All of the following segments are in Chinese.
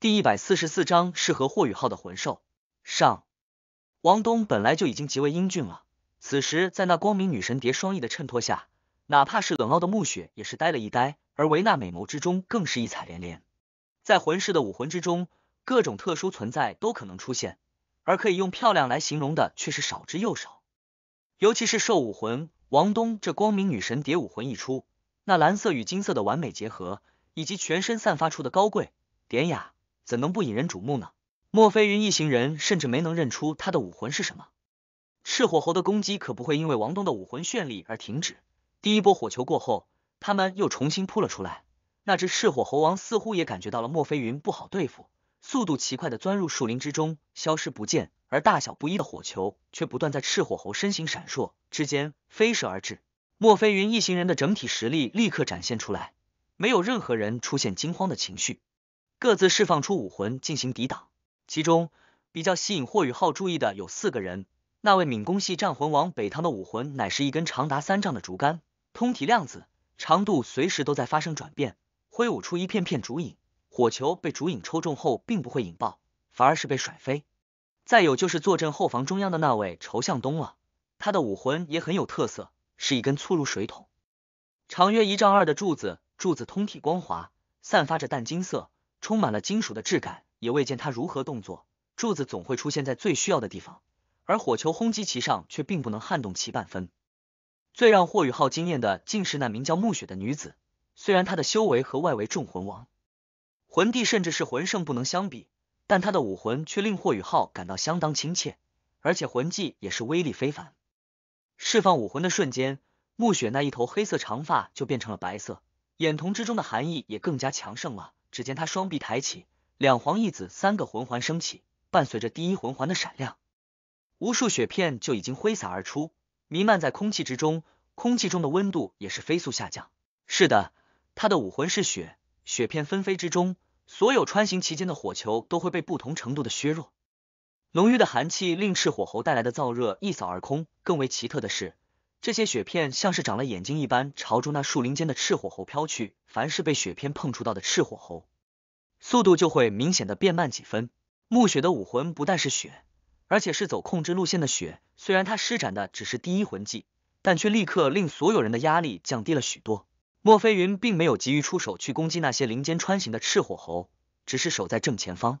第一百四十四章适合霍雨浩的魂兽。上，王东本来就已经极为英俊了，此时在那光明女神蝶双翼的衬托下，哪怕是冷傲的暮雪也是呆了一呆，而维纳美眸之中更是异彩连连。在魂师的武魂之中，各种特殊存在都可能出现，而可以用漂亮来形容的却是少之又少。尤其是兽武魂，王东这光明女神蝶武魂一出，那蓝色与金色的完美结合，以及全身散发出的高贵典雅。怎能不引人瞩目呢？莫飞云一行人甚至没能认出他的武魂是什么。赤火猴的攻击可不会因为王东的武魂绚丽而停止。第一波火球过后，他们又重新扑了出来。那只赤火猴王似乎也感觉到了莫飞云不好对付，速度奇快的钻入树林之中，消失不见。而大小不一的火球却不断在赤火猴身形闪烁之间飞射而至。莫飞云一行人的整体实力立刻展现出来，没有任何人出现惊慌的情绪。各自释放出武魂进行抵挡，其中比较吸引霍雨浩注意的有四个人。那位敏攻系战魂王北唐的武魂乃是一根长达三丈的竹竿，通体亮紫，长度随时都在发生转变，挥舞出一片片竹影。火球被竹影抽中后，并不会引爆，反而是被甩飞。再有就是坐镇后方中央的那位仇向东了，他的武魂也很有特色，是一根粗如水桶、长约一丈二的柱子，柱子通体光滑，散发着淡金色。充满了金属的质感，也未见他如何动作。柱子总会出现在最需要的地方，而火球轰击其上却并不能撼动其半分。最让霍雨浩惊艳的，竟是那名叫暮雪的女子。虽然她的修为和外围众魂王、魂帝甚至是魂圣不能相比，但她的武魂却令霍雨浩感到相当亲切，而且魂技也是威力非凡。释放武魂的瞬间，暮雪那一头黑色长发就变成了白色，眼瞳之中的寒意也更加强盛了。只见他双臂抬起，两黄一紫三个魂环升起，伴随着第一魂环的闪亮，无数雪片就已经挥洒而出，弥漫在空气之中，空气中的温度也是飞速下降。是的，他的武魂是雪，雪片纷飞之中，所有穿行其间的火球都会被不同程度的削弱。浓郁的寒气令赤火猴带来的燥热一扫而空。更为奇特的是。这些雪片像是长了眼睛一般，朝住那树林间的赤火猴飘去。凡是被雪片碰触到的赤火猴，速度就会明显的变慢几分。暮雪的武魂不但是雪，而且是走控制路线的雪。虽然他施展的只是第一魂技，但却立刻令所有人的压力降低了许多。莫非云并没有急于出手去攻击那些林间穿行的赤火猴，只是守在正前方，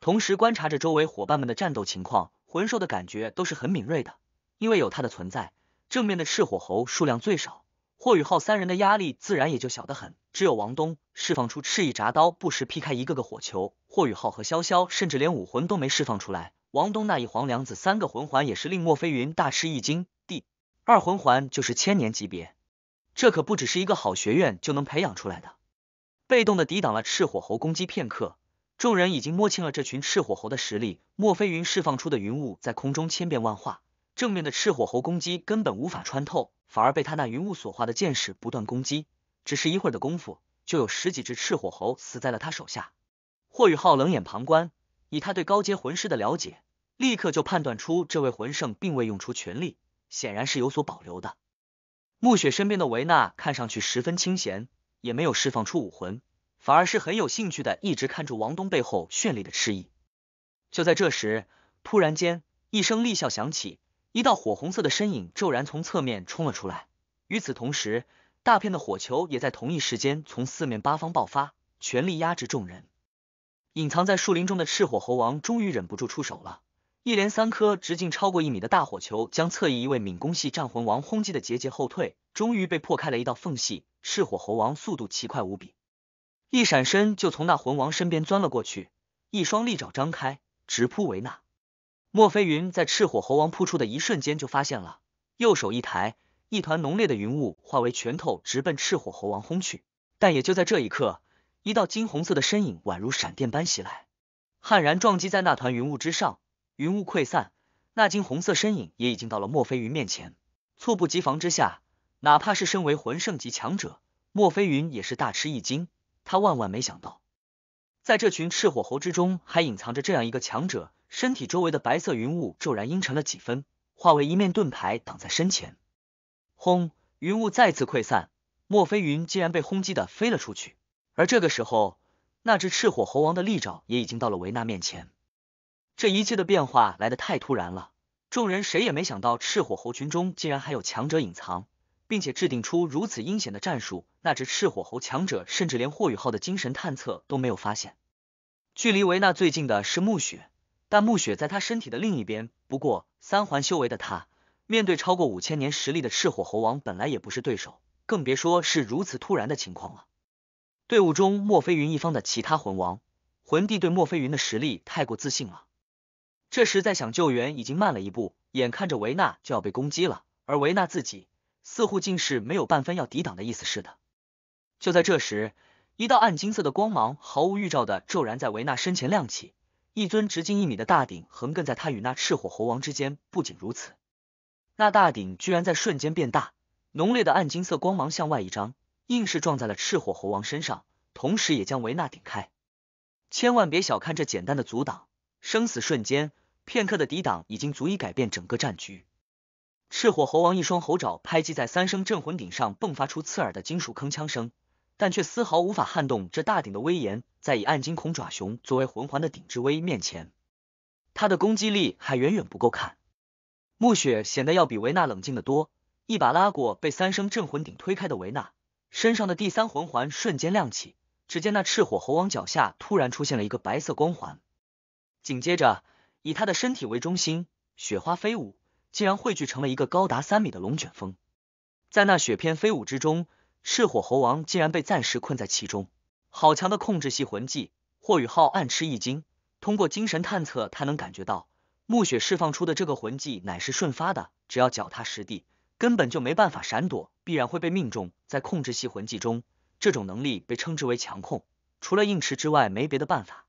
同时观察着周围伙伴们的战斗情况。魂兽的感觉都是很敏锐的，因为有它的存在。正面的赤火猴数量最少，霍雨浩三人的压力自然也就小得很。只有王东释放出赤翼铡刀，不时劈开一个个火球。霍雨浩和萧潇甚至连武魂都没释放出来。王东那一黄梁子三个魂环也是令莫飞云大吃一惊。第二魂环就是千年级别，这可不只是一个好学院就能培养出来的。被动的抵挡了赤火猴攻击片刻，众人已经摸清了这群赤火猴的实力。莫飞云释放出的云雾在空中千变万化。正面的赤火猴攻击根本无法穿透，反而被他那云雾所化的剑士不断攻击。只是一会儿的功夫，就有十几只赤火猴死在了他手下。霍雨浩冷眼旁观，以他对高阶魂师的了解，立刻就判断出这位魂圣并未用出全力，显然是有所保留的。暮雪身边的维纳看上去十分清闲，也没有释放出武魂，反而是很有兴趣的一直看着王东背后绚丽的赤翼。就在这时，突然间一声厉笑响起。一道火红色的身影骤然从侧面冲了出来，与此同时，大片的火球也在同一时间从四面八方爆发，全力压制众人。隐藏在树林中的赤火猴王终于忍不住出手了，一连三颗直径超过一米的大火球将侧翼一位敏攻系战魂王轰击的节节后退，终于被破开了一道缝隙。赤火猴王速度奇快无比，一闪身就从那魂王身边钻了过去，一双利爪张开，直扑维纳。莫非云在赤火猴王扑出的一瞬间就发现了，右手一抬，一团浓烈的云雾化为拳头直奔赤火猴王轰去。但也就在这一刻，一道金红色的身影宛如闪电般袭来，悍然撞击在那团云雾之上，云雾溃散，那金红色身影也已经到了莫非云面前。猝不及防之下，哪怕是身为魂圣级强者，莫飞云也是大吃一惊，他万万没想到。在这群赤火猴之中，还隐藏着这样一个强者，身体周围的白色云雾骤然阴沉了几分，化为一面盾牌挡在身前。轰！云雾再次溃散，莫非云竟然被轰击的飞了出去。而这个时候，那只赤火猴王的利爪也已经到了维纳面前。这一切的变化来得太突然了，众人谁也没想到赤火猴群中竟然还有强者隐藏。并且制定出如此阴险的战术，那只赤火猴强者甚至连霍雨浩的精神探测都没有发现。距离维纳最近的是暮雪，但暮雪在他身体的另一边。不过三环修为的他，面对超过五千年实力的赤火猴王，本来也不是对手，更别说是如此突然的情况了。队伍中莫飞云一方的其他魂王、魂帝对莫飞云的实力太过自信了，这时在想救援已经慢了一步，眼看着维纳就要被攻击了，而维纳自己。似乎竟是没有半分要抵挡的意思似的。就在这时，一道暗金色的光芒毫无预兆的骤然在维纳身前亮起，一尊直径一米的大鼎横亘在他与那赤火猴王之间。不仅如此，那大鼎居然在瞬间变大，浓烈的暗金色光芒向外一张，硬是撞在了赤火猴王身上，同时也将维纳顶开。千万别小看这简单的阻挡，生死瞬间，片刻的抵挡已经足以改变整个战局。赤火猴王一双猴爪拍击在三生镇魂鼎上，迸发出刺耳的金属铿锵声，但却丝毫无法撼动这大鼎的威严。在以暗金恐爪熊作为魂环的鼎之威面前，他的攻击力还远远不够看。暮雪显得要比维纳冷静的多，一把拉过被三生镇魂鼎推开的维纳，身上的第三魂环瞬间亮起。只见那赤火猴王脚下突然出现了一个白色光环，紧接着以他的身体为中心，雪花飞舞。竟然汇聚成了一个高达三米的龙卷风，在那雪片飞舞之中，赤火猴王竟然被暂时困在其中。好强的控制系魂技！霍雨浩暗吃一惊，通过精神探测，他能感觉到暮雪释放出的这个魂技乃是瞬发的，只要脚踏实地，根本就没办法闪躲，必然会被命中。在控制系魂技中，这种能力被称之为强控，除了硬持之外，没别的办法。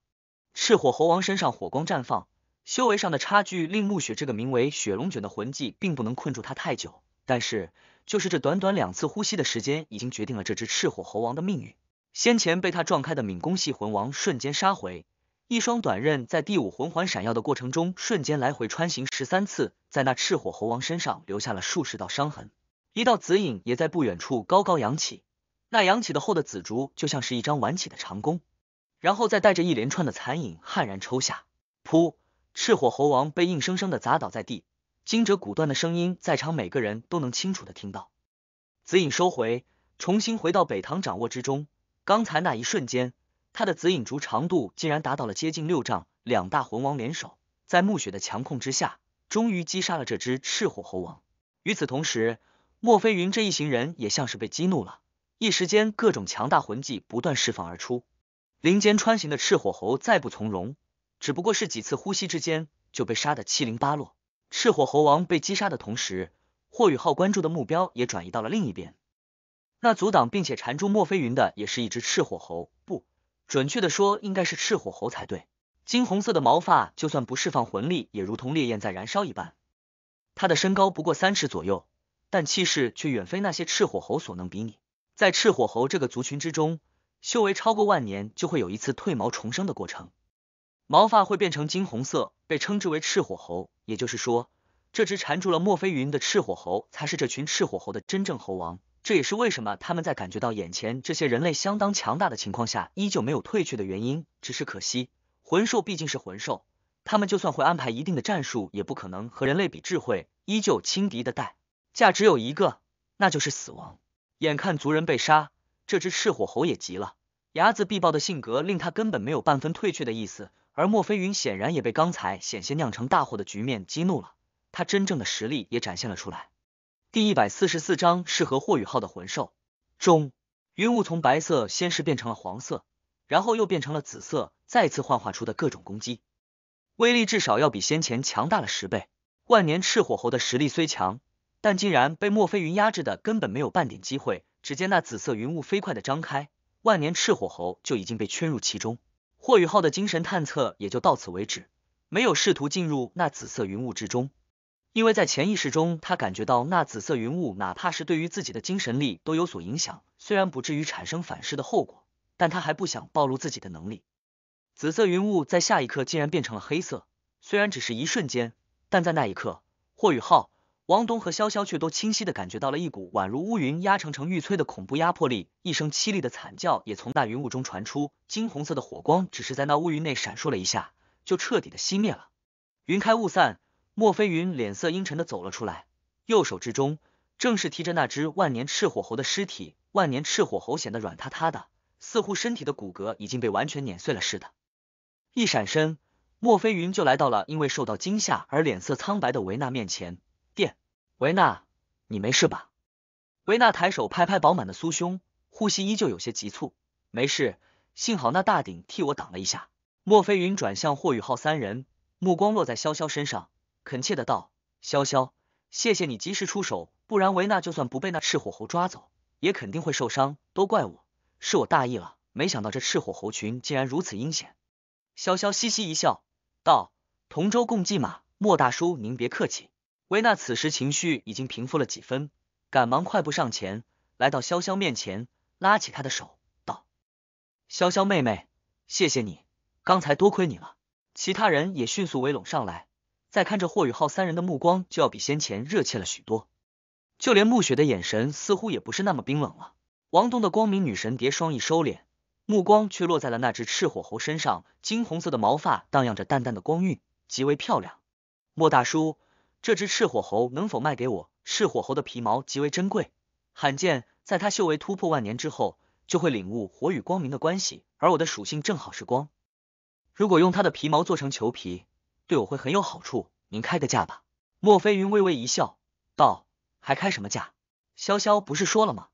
赤火猴王身上火光绽放。修为上的差距令暮雪这个名为雪龙卷的魂技并不能困住他太久，但是就是这短短两次呼吸的时间，已经决定了这只赤火猴王的命运。先前被他撞开的敏攻系魂王瞬间杀回，一双短刃在第五魂环闪耀的过程中，瞬间来回穿行十三次，在那赤火猴王身上留下了数十道伤痕。一道紫影也在不远处高高扬起，那扬起的后的紫竹就像是一张挽起的长弓，然后再带着一连串的残影悍然抽下，噗。赤火猴王被硬生生的砸倒在地，惊蛰骨断的声音，在场每个人都能清楚的听到。紫影收回，重新回到北唐掌握之中。刚才那一瞬间，他的紫影竹长度竟然达到了接近六丈。两大魂王联手，在暮雪的强控之下，终于击杀了这只赤火猴王。与此同时，莫飞云这一行人也像是被激怒了，一时间各种强大魂技不断释放而出。林间穿行的赤火猴再不从容。只不过是几次呼吸之间就被杀的七零八落。赤火猴王被击杀的同时，霍雨浩关注的目标也转移到了另一边。那阻挡并且缠住莫飞云的也是一只赤火猴，不准确的说应该是赤火猴才对。金红色的毛发，就算不释放魂力，也如同烈焰在燃烧一般。他的身高不过三尺左右，但气势却远非那些赤火猴所能比拟。在赤火猴这个族群之中，修为超过万年就会有一次褪毛重生的过程。毛发会变成金红色，被称之为赤火猴。也就是说，这只缠住了莫菲云的赤火猴，才是这群赤火猴的真正猴王。这也是为什么他们在感觉到眼前这些人类相当强大的情况下，依旧没有退却的原因。只是可惜，魂兽毕竟是魂兽，他们就算会安排一定的战术，也不可能和人类比智慧，依旧轻敌的代价只有一个，那就是死亡。眼看族人被杀，这只赤火猴也急了，睚眦必报的性格令他根本没有半分退却的意思。而莫飞云显然也被刚才险些酿成大祸的局面激怒了，他真正的实力也展现了出来。第一百四十四章适合霍雨浩的魂兽中，云雾从白色先是变成了黄色，然后又变成了紫色，再次幻化出的各种攻击，威力至少要比先前强大了十倍。万年赤火猴的实力虽强，但竟然被莫飞云压制的根本没有半点机会。只见那紫色云雾飞快的张开，万年赤火猴就已经被圈入其中。霍雨浩的精神探测也就到此为止，没有试图进入那紫色云雾之中，因为在潜意识中，他感觉到那紫色云雾，哪怕是对于自己的精神力都有所影响，虽然不至于产生反噬的后果，但他还不想暴露自己的能力。紫色云雾在下一刻竟然变成了黑色，虽然只是一瞬间，但在那一刻，霍雨浩。汪东和潇潇却都清晰的感觉到了一股宛如乌云压成成欲摧的恐怖压迫力，一声凄厉的惨叫也从那云雾中传出。金红色的火光只是在那乌云内闪烁了一下，就彻底的熄灭了。云开雾散，莫飞云脸色阴沉的走了出来，右手之中正是提着那只万年赤火猴的尸体。万年赤火猴显得软塌塌的，似乎身体的骨骼已经被完全碾碎了似的。一闪身，莫飞云就来到了因为受到惊吓而脸色苍白的维娜面前。维娜，你没事吧？维娜抬手拍拍饱满的酥胸，呼吸依旧有些急促。没事，幸好那大鼎替我挡了一下。莫飞云转向霍雨浩三人，目光落在潇潇身上，恳切的道：“潇潇，谢谢你及时出手，不然维娜就算不被那赤火猴抓走，也肯定会受伤。都怪我，是我大意了，没想到这赤火猴群竟然如此阴险。”潇潇嘻嘻一笑，道：“同舟共济嘛，莫大叔您别客气。”维娜此时情绪已经平复了几分，赶忙快步上前，来到潇潇面前，拉起她的手，道：“潇潇妹妹，谢谢你，刚才多亏你了。”其他人也迅速围拢上来，再看着霍雨浩三人的目光就要比先前热切了许多，就连暮雪的眼神似乎也不是那么冰冷了。王东的光明女神蝶双翼收敛，目光却落在了那只赤火猴身上，金红色的毛发荡漾着淡淡的光晕，极为漂亮。莫大叔。这只赤火猴能否卖给我？赤火猴的皮毛极为珍贵，罕见。在它修为突破万年之后，就会领悟火与光明的关系，而我的属性正好是光。如果用它的皮毛做成裘皮，对我会很有好处。您开个价吧。莫飞云微微一笑，道：“还开什么价？潇潇不是说了吗？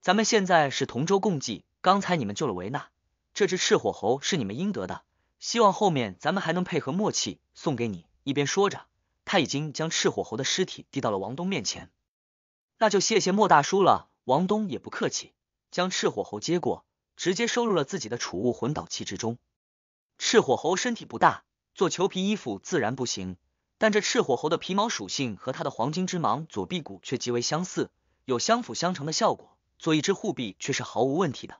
咱们现在是同舟共济。刚才你们救了维纳，这只赤火猴是你们应得的。希望后面咱们还能配合默契，送给你。”一边说着。他已经将赤火猴的尸体递到了王东面前，那就谢谢莫大叔了。王东也不客气，将赤火猴接过，直接收入了自己的储物魂导器之中。赤火猴身体不大，做裘皮衣服自然不行，但这赤火猴的皮毛属性和他的黄金之芒左臂骨却极为相似，有相辅相成的效果，做一只护臂却是毫无问题的。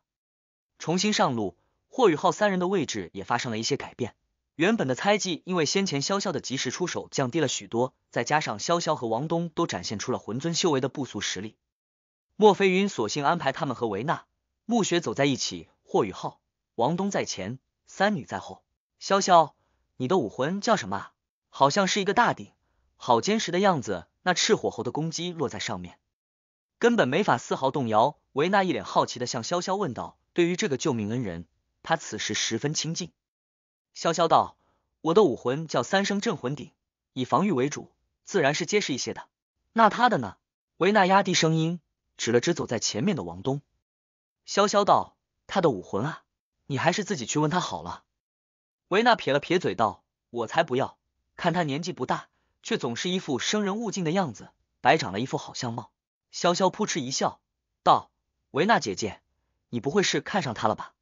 重新上路，霍雨浩三人的位置也发生了一些改变。原本的猜忌，因为先前潇潇的及时出手降低了许多，再加上潇潇和王东都展现出了魂尊修为的不俗实力，莫非云索性安排他们和维娜、暮雪走在一起，霍雨浩、王东在前，三女在后。潇潇，你的武魂叫什么？好像是一个大鼎，好坚实的样子。那赤火猴的攻击落在上面，根本没法丝毫动摇。维娜一脸好奇的向潇潇问道：“对于这个救命恩人，他此时十分亲近。”潇潇道：“我的武魂叫三生镇魂鼎，以防御为主，自然是结实一些的。那他的呢？”维娜压低声音，指了指走在前面的王东。潇潇道：“他的武魂啊，你还是自己去问他好了。”维娜撇了撇嘴道：“我才不要！看他年纪不大，却总是一副生人勿近的样子，白长了一副好相貌。”潇潇扑哧一笑，道：“维娜姐姐，你不会是看上他了吧？”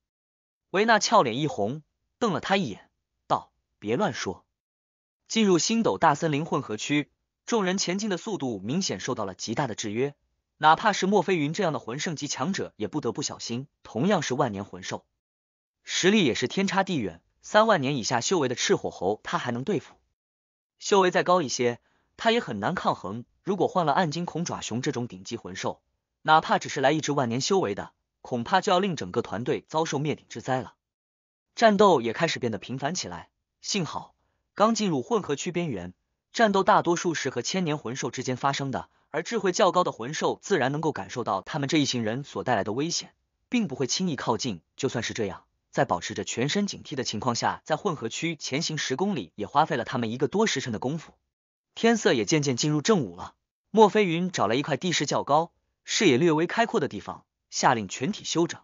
维娜俏脸一红。瞪了他一眼，道：“别乱说。”进入星斗大森林混合区，众人前进的速度明显受到了极大的制约。哪怕是莫飞云这样的魂圣级强者，也不得不小心。同样是万年魂兽，实力也是天差地远。三万年以下修为的赤火猴，他还能对付；修为再高一些，他也很难抗衡。如果换了暗金恐爪熊这种顶级魂兽，哪怕只是来一只万年修为的，恐怕就要令整个团队遭受灭顶之灾了。战斗也开始变得频繁起来。幸好刚进入混合区边缘，战斗大多数是和千年魂兽之间发生的，而智慧较高的魂兽自然能够感受到他们这一行人所带来的危险，并不会轻易靠近。就算是这样，在保持着全身警惕的情况下，在混合区前行十公里，也花费了他们一个多时辰的功夫。天色也渐渐进入正午了，莫飞云找了一块地势较高、视野略微开阔的地方，下令全体休整。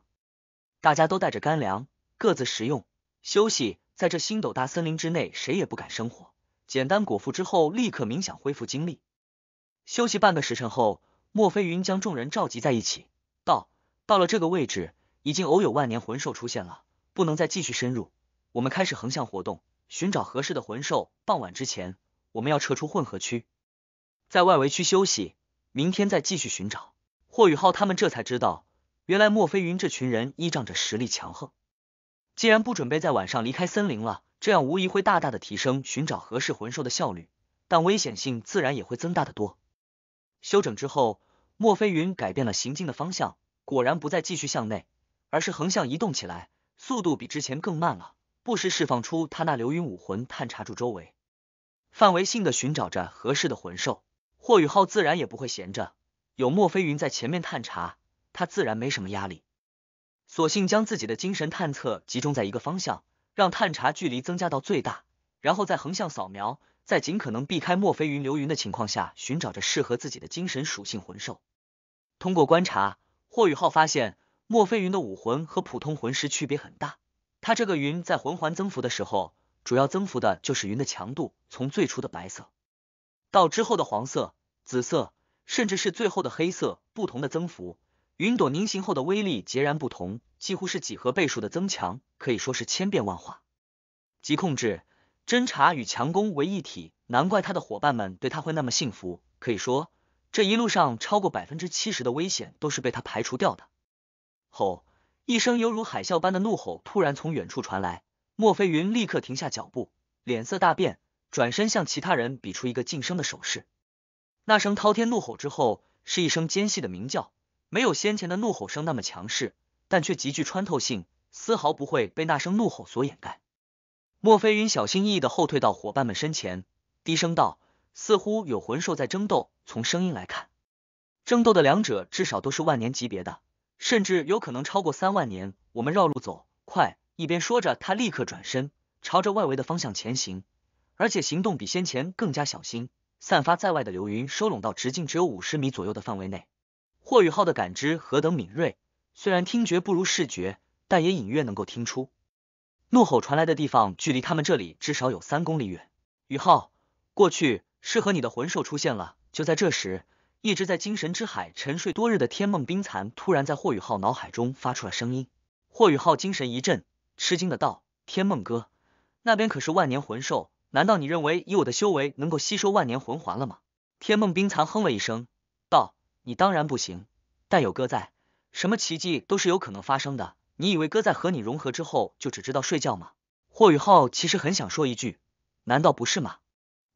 大家都带着干粮。各自食用、休息，在这星斗大森林之内，谁也不敢生火，简单果腹之后，立刻冥想恢复精力。休息半个时辰后，莫飞云将众人召集在一起，道：“到了这个位置，已经偶有万年魂兽出现了，不能再继续深入。我们开始横向活动，寻找合适的魂兽。傍晚之前，我们要撤出混合区，在外围区休息，明天再继续寻找。”霍雨浩他们这才知道，原来莫飞云这群人依仗着实力强横。既然不准备在晚上离开森林了，这样无疑会大大的提升寻找合适魂兽的效率，但危险性自然也会增大得多。休整之后，莫飞云改变了行进的方向，果然不再继续向内，而是横向移动起来，速度比之前更慢了。不时释放出他那流云武魂，探查住周围，范围性的寻找着合适的魂兽。霍雨浩自然也不会闲着，有莫飞云在前面探查，他自然没什么压力。索性将自己的精神探测集中在一个方向，让探查距离增加到最大，然后再横向扫描，在尽可能避开墨菲云流云的情况下，寻找着适合自己的精神属性魂兽。通过观察，霍雨浩发现墨菲云的武魂和普通魂师区别很大。他这个云在魂环增幅的时候，主要增幅的就是云的强度，从最初的白色，到之后的黄色、紫色，甚至是最后的黑色，不同的增幅。云朵凝形后的威力截然不同，几乎是几何倍数的增强，可以说是千变万化，集控制、侦查与强攻为一体。难怪他的伙伴们对他会那么信服。可以说，这一路上超过百分之七十的危险都是被他排除掉的。吼！一声犹如海啸般的怒吼突然从远处传来，莫非云立刻停下脚步，脸色大变，转身向其他人比出一个噤声的手势。那声滔天怒吼之后，是一声尖细的鸣叫。没有先前的怒吼声那么强势，但却极具穿透性，丝毫不会被那声怒吼所掩盖。莫非云小心翼翼地后退到伙伴们身前，低声道：“似乎有魂兽在争斗，从声音来看，争斗的两者至少都是万年级别的，甚至有可能超过三万年。我们绕路走，快！”一边说着，他立刻转身，朝着外围的方向前行，而且行动比先前更加小心，散发在外的流云收拢到直径只有五十米左右的范围内。霍雨浩的感知何等敏锐，虽然听觉不如视觉，但也隐约能够听出怒吼传来的地方距离他们这里至少有三公里远。雨浩，过去适合你的魂兽出现了。就在这时，一直在精神之海沉睡多日的天梦冰蚕突然在霍雨浩脑海中发出了声音。霍雨浩精神一振，吃惊的道：“天梦哥，那边可是万年魂兽，难道你认为以我的修为能够吸收万年魂环了吗？”天梦冰蚕哼了一声，道。你当然不行，但有哥在，什么奇迹都是有可能发生的。你以为哥在和你融合之后就只知道睡觉吗？霍雨浩其实很想说一句，难道不是吗？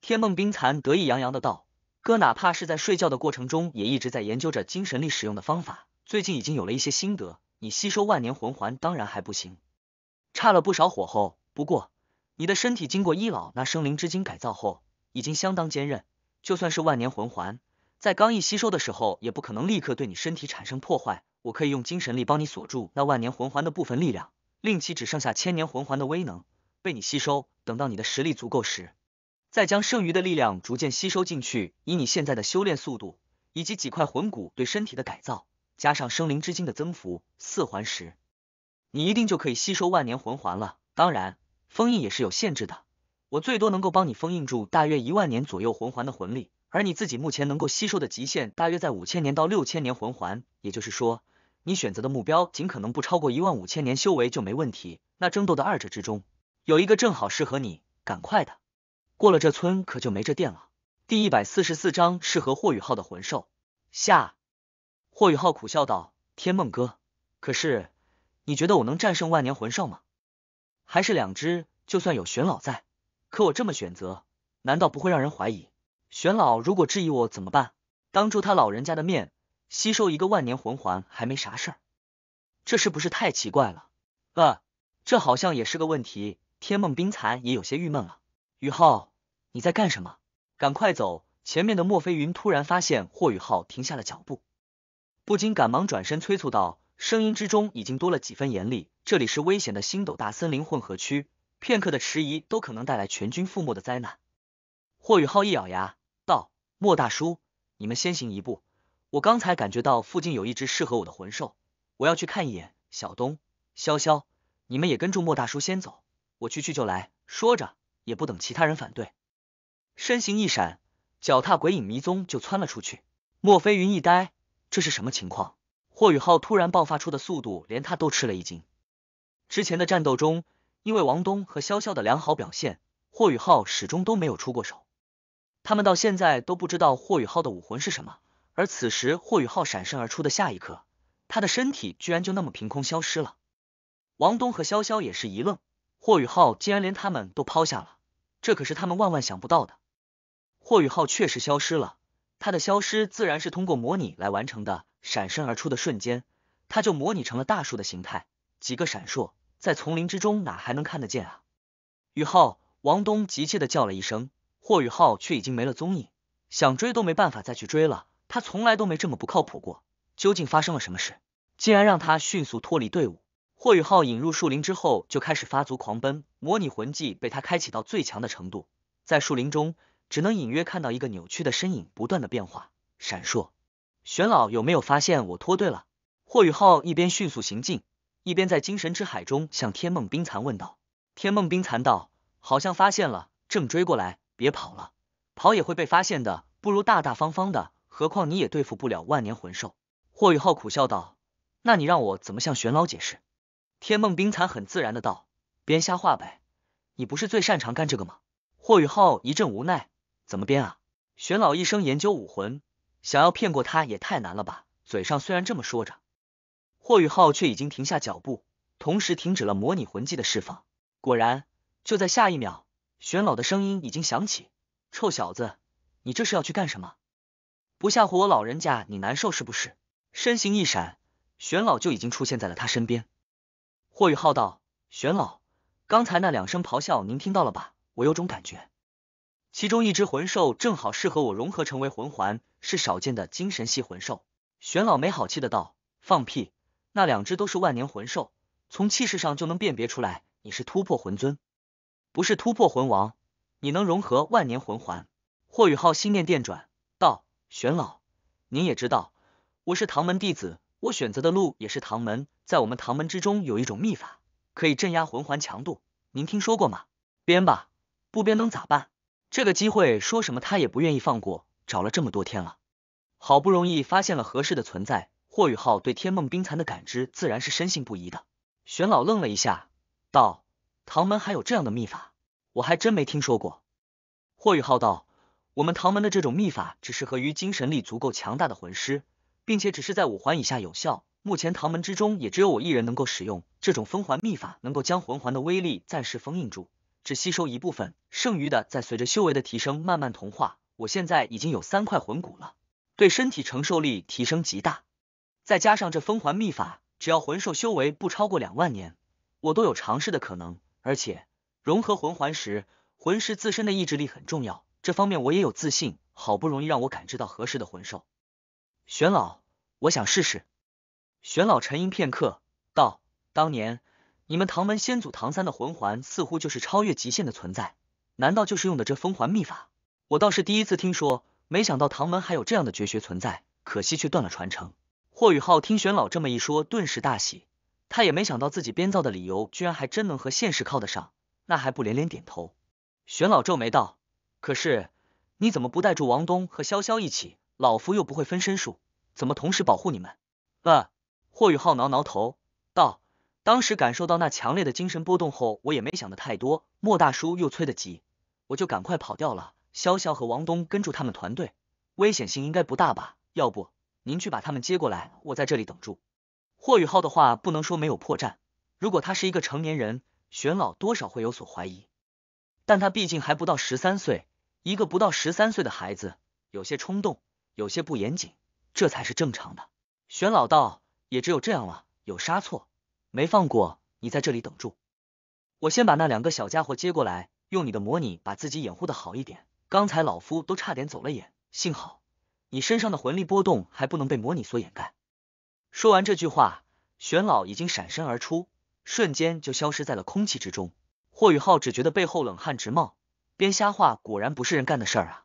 天梦冰蚕得意洋洋的道，哥哪怕是在睡觉的过程中，也一直在研究着精神力使用的方法，最近已经有了一些心得。你吸收万年魂环当然还不行，差了不少火候。不过，你的身体经过一老那生灵之精改造后，已经相当坚韧，就算是万年魂环。在刚一吸收的时候，也不可能立刻对你身体产生破坏。我可以用精神力帮你锁住那万年魂环的部分力量，令其只剩下千年魂环的威能被你吸收。等到你的实力足够时，再将剩余的力量逐渐吸收进去。以你现在的修炼速度，以及几块魂骨对身体的改造，加上生灵之精的增幅，四环时，你一定就可以吸收万年魂环了。当然，封印也是有限制的，我最多能够帮你封印住大约一万年左右魂环的魂力。而你自己目前能够吸收的极限大约在五千年到六千年魂环，也就是说，你选择的目标尽可能不超过一万五千年修为就没问题。那争斗的二者之中，有一个正好适合你，赶快的，过了这村可就没这店了。第一百四十四章适合霍雨浩的魂兽下，霍雨浩苦笑道：“天梦哥，可是你觉得我能战胜万年魂兽吗？还是两只？就算有玄老在，可我这么选择，难道不会让人怀疑？”玄老如果质疑我怎么办？当着他老人家的面吸收一个万年魂环还没啥事儿，这是不是太奇怪了？呃，这好像也是个问题。天梦冰蚕也有些郁闷了。雨浩，你在干什么？赶快走！前面的莫飞云突然发现霍雨浩停下了脚步，不禁赶忙转身催促道，声音之中已经多了几分严厉。这里是危险的星斗大森林混合区，片刻的迟疑都可能带来全军覆没的灾难。霍雨浩一咬牙。莫大叔，你们先行一步。我刚才感觉到附近有一只适合我的魂兽，我要去看一眼。小东、潇潇，你们也跟住莫大叔先走，我去去就来。说着，也不等其他人反对，身形一闪，脚踏鬼影迷踪就窜了出去。莫飞云一呆，这是什么情况？霍雨浩突然爆发出的速度，连他都吃了一惊。之前的战斗中，因为王东和潇潇的良好表现，霍雨浩始终都没有出过手。他们到现在都不知道霍雨浩的武魂是什么，而此时霍雨浩闪身而出的下一刻，他的身体居然就那么凭空消失了。王东和潇潇也是一愣，霍雨浩竟然连他们都抛下了，这可是他们万万想不到的。霍雨浩确实消失了，他的消失自然是通过模拟来完成的。闪身而出的瞬间，他就模拟成了大树的形态，几个闪烁，在丛林之中哪还能看得见啊？雨浩，王东急切的叫了一声。霍雨浩却已经没了踪影，想追都没办法再去追了。他从来都没这么不靠谱过，究竟发生了什么事，竟然让他迅速脱离队伍？霍雨浩引入树林之后，就开始发足狂奔，模拟魂技被他开启到最强的程度，在树林中只能隐约看到一个扭曲的身影不断的变化闪烁。玄老有没有发现我脱队了？霍雨浩一边迅速行进，一边在精神之海中向天梦冰蚕问道。天梦冰蚕道：“好像发现了，正追过来。”别跑了，跑也会被发现的，不如大大方方的。何况你也对付不了万年魂兽。霍雨浩苦笑道：“那你让我怎么向玄老解释？”天梦冰蚕很自然的道：“编瞎话呗，你不是最擅长干这个吗？”霍雨浩一阵无奈：“怎么编啊？玄老一生研究武魂，想要骗过他也太难了吧。”嘴上虽然这么说着，霍雨浩却已经停下脚步，同时停止了模拟魂技的释放。果然，就在下一秒。玄老的声音已经响起：“臭小子，你这是要去干什么？不吓唬我老人家，你难受是不是？”身形一闪，玄老就已经出现在了他身边。霍雨浩道：“玄老，刚才那两声咆哮，您听到了吧？我有种感觉，其中一只魂兽正好适合我融合成为魂环，是少见的精神系魂兽。”玄老没好气的道：“放屁，那两只都是万年魂兽，从气势上就能辨别出来，你是突破魂尊。”不是突破魂王，你能融合万年魂环？霍雨浩心念电转道：“玄老，您也知道，我是唐门弟子，我选择的路也是唐门。在我们唐门之中，有一种秘法，可以镇压魂环强度，您听说过吗？”编吧，不编能咋办？这个机会说什么他也不愿意放过。找了这么多天了，好不容易发现了合适的存在，霍雨浩对天梦冰蚕的感知自然是深信不疑的。玄老愣了一下，道。唐门还有这样的秘法，我还真没听说过。霍雨浩道：“我们唐门的这种秘法只适合于精神力足够强大的魂师，并且只是在五环以下有效。目前唐门之中也只有我一人能够使用这种封环秘法，能够将魂环的威力暂时封印住，只吸收一部分，剩余的再随着修为的提升慢慢同化。我现在已经有三块魂骨了，对身体承受力提升极大。再加上这封环秘法，只要魂兽修为不超过两万年，我都有尝试的可能。”而且融合魂环时，魂师自身的意志力很重要，这方面我也有自信。好不容易让我感知到合适的魂兽，玄老，我想试试。玄老沉吟片刻，道：“当年你们唐门先祖唐三的魂环似乎就是超越极限的存在，难道就是用的这封环秘法？我倒是第一次听说，没想到唐门还有这样的绝学存在，可惜却断了传承。”霍雨浩听玄老这么一说，顿时大喜。他也没想到自己编造的理由居然还真能和现实靠得上，那还不连连点头。玄老皱眉道：“可是你怎么不带住王东和潇潇一起？老夫又不会分身术，怎么同时保护你们？”呃，霍雨浩挠挠头道：“当时感受到那强烈的精神波动后，我也没想的太多。莫大叔又催得急，我就赶快跑掉了。潇潇和王东跟住他们团队，危险性应该不大吧？要不您去把他们接过来，我在这里等住。”霍雨浩的话不能说没有破绽，如果他是一个成年人，玄老多少会有所怀疑，但他毕竟还不到十三岁，一个不到十三岁的孩子，有些冲动，有些不严谨，这才是正常的。玄老道，也只有这样了。有杀错，没放过你，在这里等住，我先把那两个小家伙接过来，用你的模拟把自己掩护的好一点，刚才老夫都差点走了眼，幸好你身上的魂力波动还不能被模拟所掩盖。说完这句话，玄老已经闪身而出，瞬间就消失在了空气之中。霍宇浩只觉得背后冷汗直冒，编瞎话果然不是人干的事儿啊！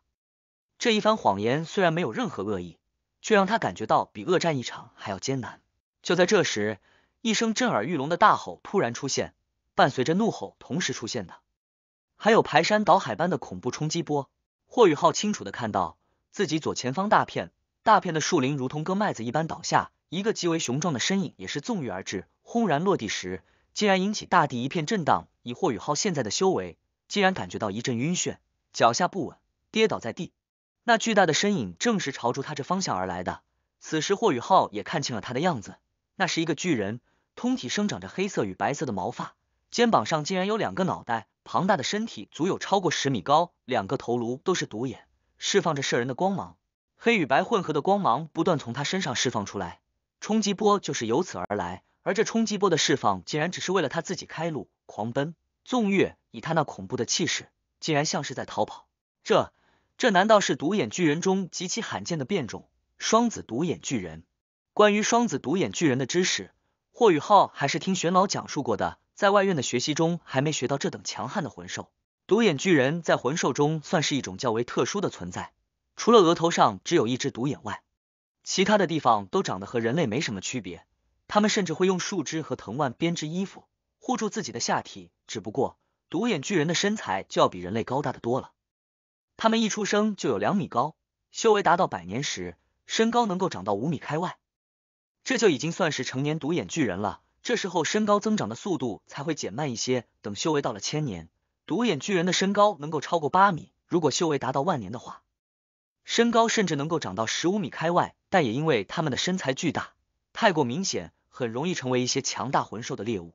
这一番谎言虽然没有任何恶意，却让他感觉到比恶战一场还要艰难。就在这时，一声震耳欲聋的大吼突然出现，伴随着怒吼，同时出现的还有排山倒海般的恐怖冲击波。霍宇浩清楚的看到，自己左前方大片大片的树林如同割麦子一般倒下。一个极为雄壮的身影也是纵欲而至，轰然落地时，竟然引起大地一片震荡。以霍宇浩现在的修为，竟然感觉到一阵晕眩，脚下不稳，跌倒在地。那巨大的身影正是朝着他这方向而来的。此时，霍宇浩也看清了他的样子，那是一个巨人，通体生长着黑色与白色的毛发，肩膀上竟然有两个脑袋，庞大的身体足有超过十米高，两个头颅都是独眼，释放着摄人的光芒，黑与白混合的光芒不断从他身上释放出来。冲击波就是由此而来，而这冲击波的释放竟然只是为了他自己开路，狂奔、纵跃，以他那恐怖的气势，竟然像是在逃跑。这、这难道是独眼巨人中极其罕见的变种——双子独眼巨人？关于双子独眼巨人的知识，霍宇浩还是听玄老讲述过的。在外院的学习中，还没学到这等强悍的魂兽。独眼巨人，在魂兽中算是一种较为特殊的存在，除了额头上只有一只独眼外，其他的地方都长得和人类没什么区别，他们甚至会用树枝和藤蔓编织衣服，护住自己的下体。只不过，独眼巨人的身材就要比人类高大的多了。他们一出生就有两米高，修为达到百年时，身高能够长到五米开外，这就已经算是成年独眼巨人了。这时候身高增长的速度才会减慢一些。等修为到了千年，独眼巨人的身高能够超过八米。如果修为达到万年的话，身高甚至能够长到十五米开外。但也因为他们的身材巨大，太过明显，很容易成为一些强大魂兽的猎物，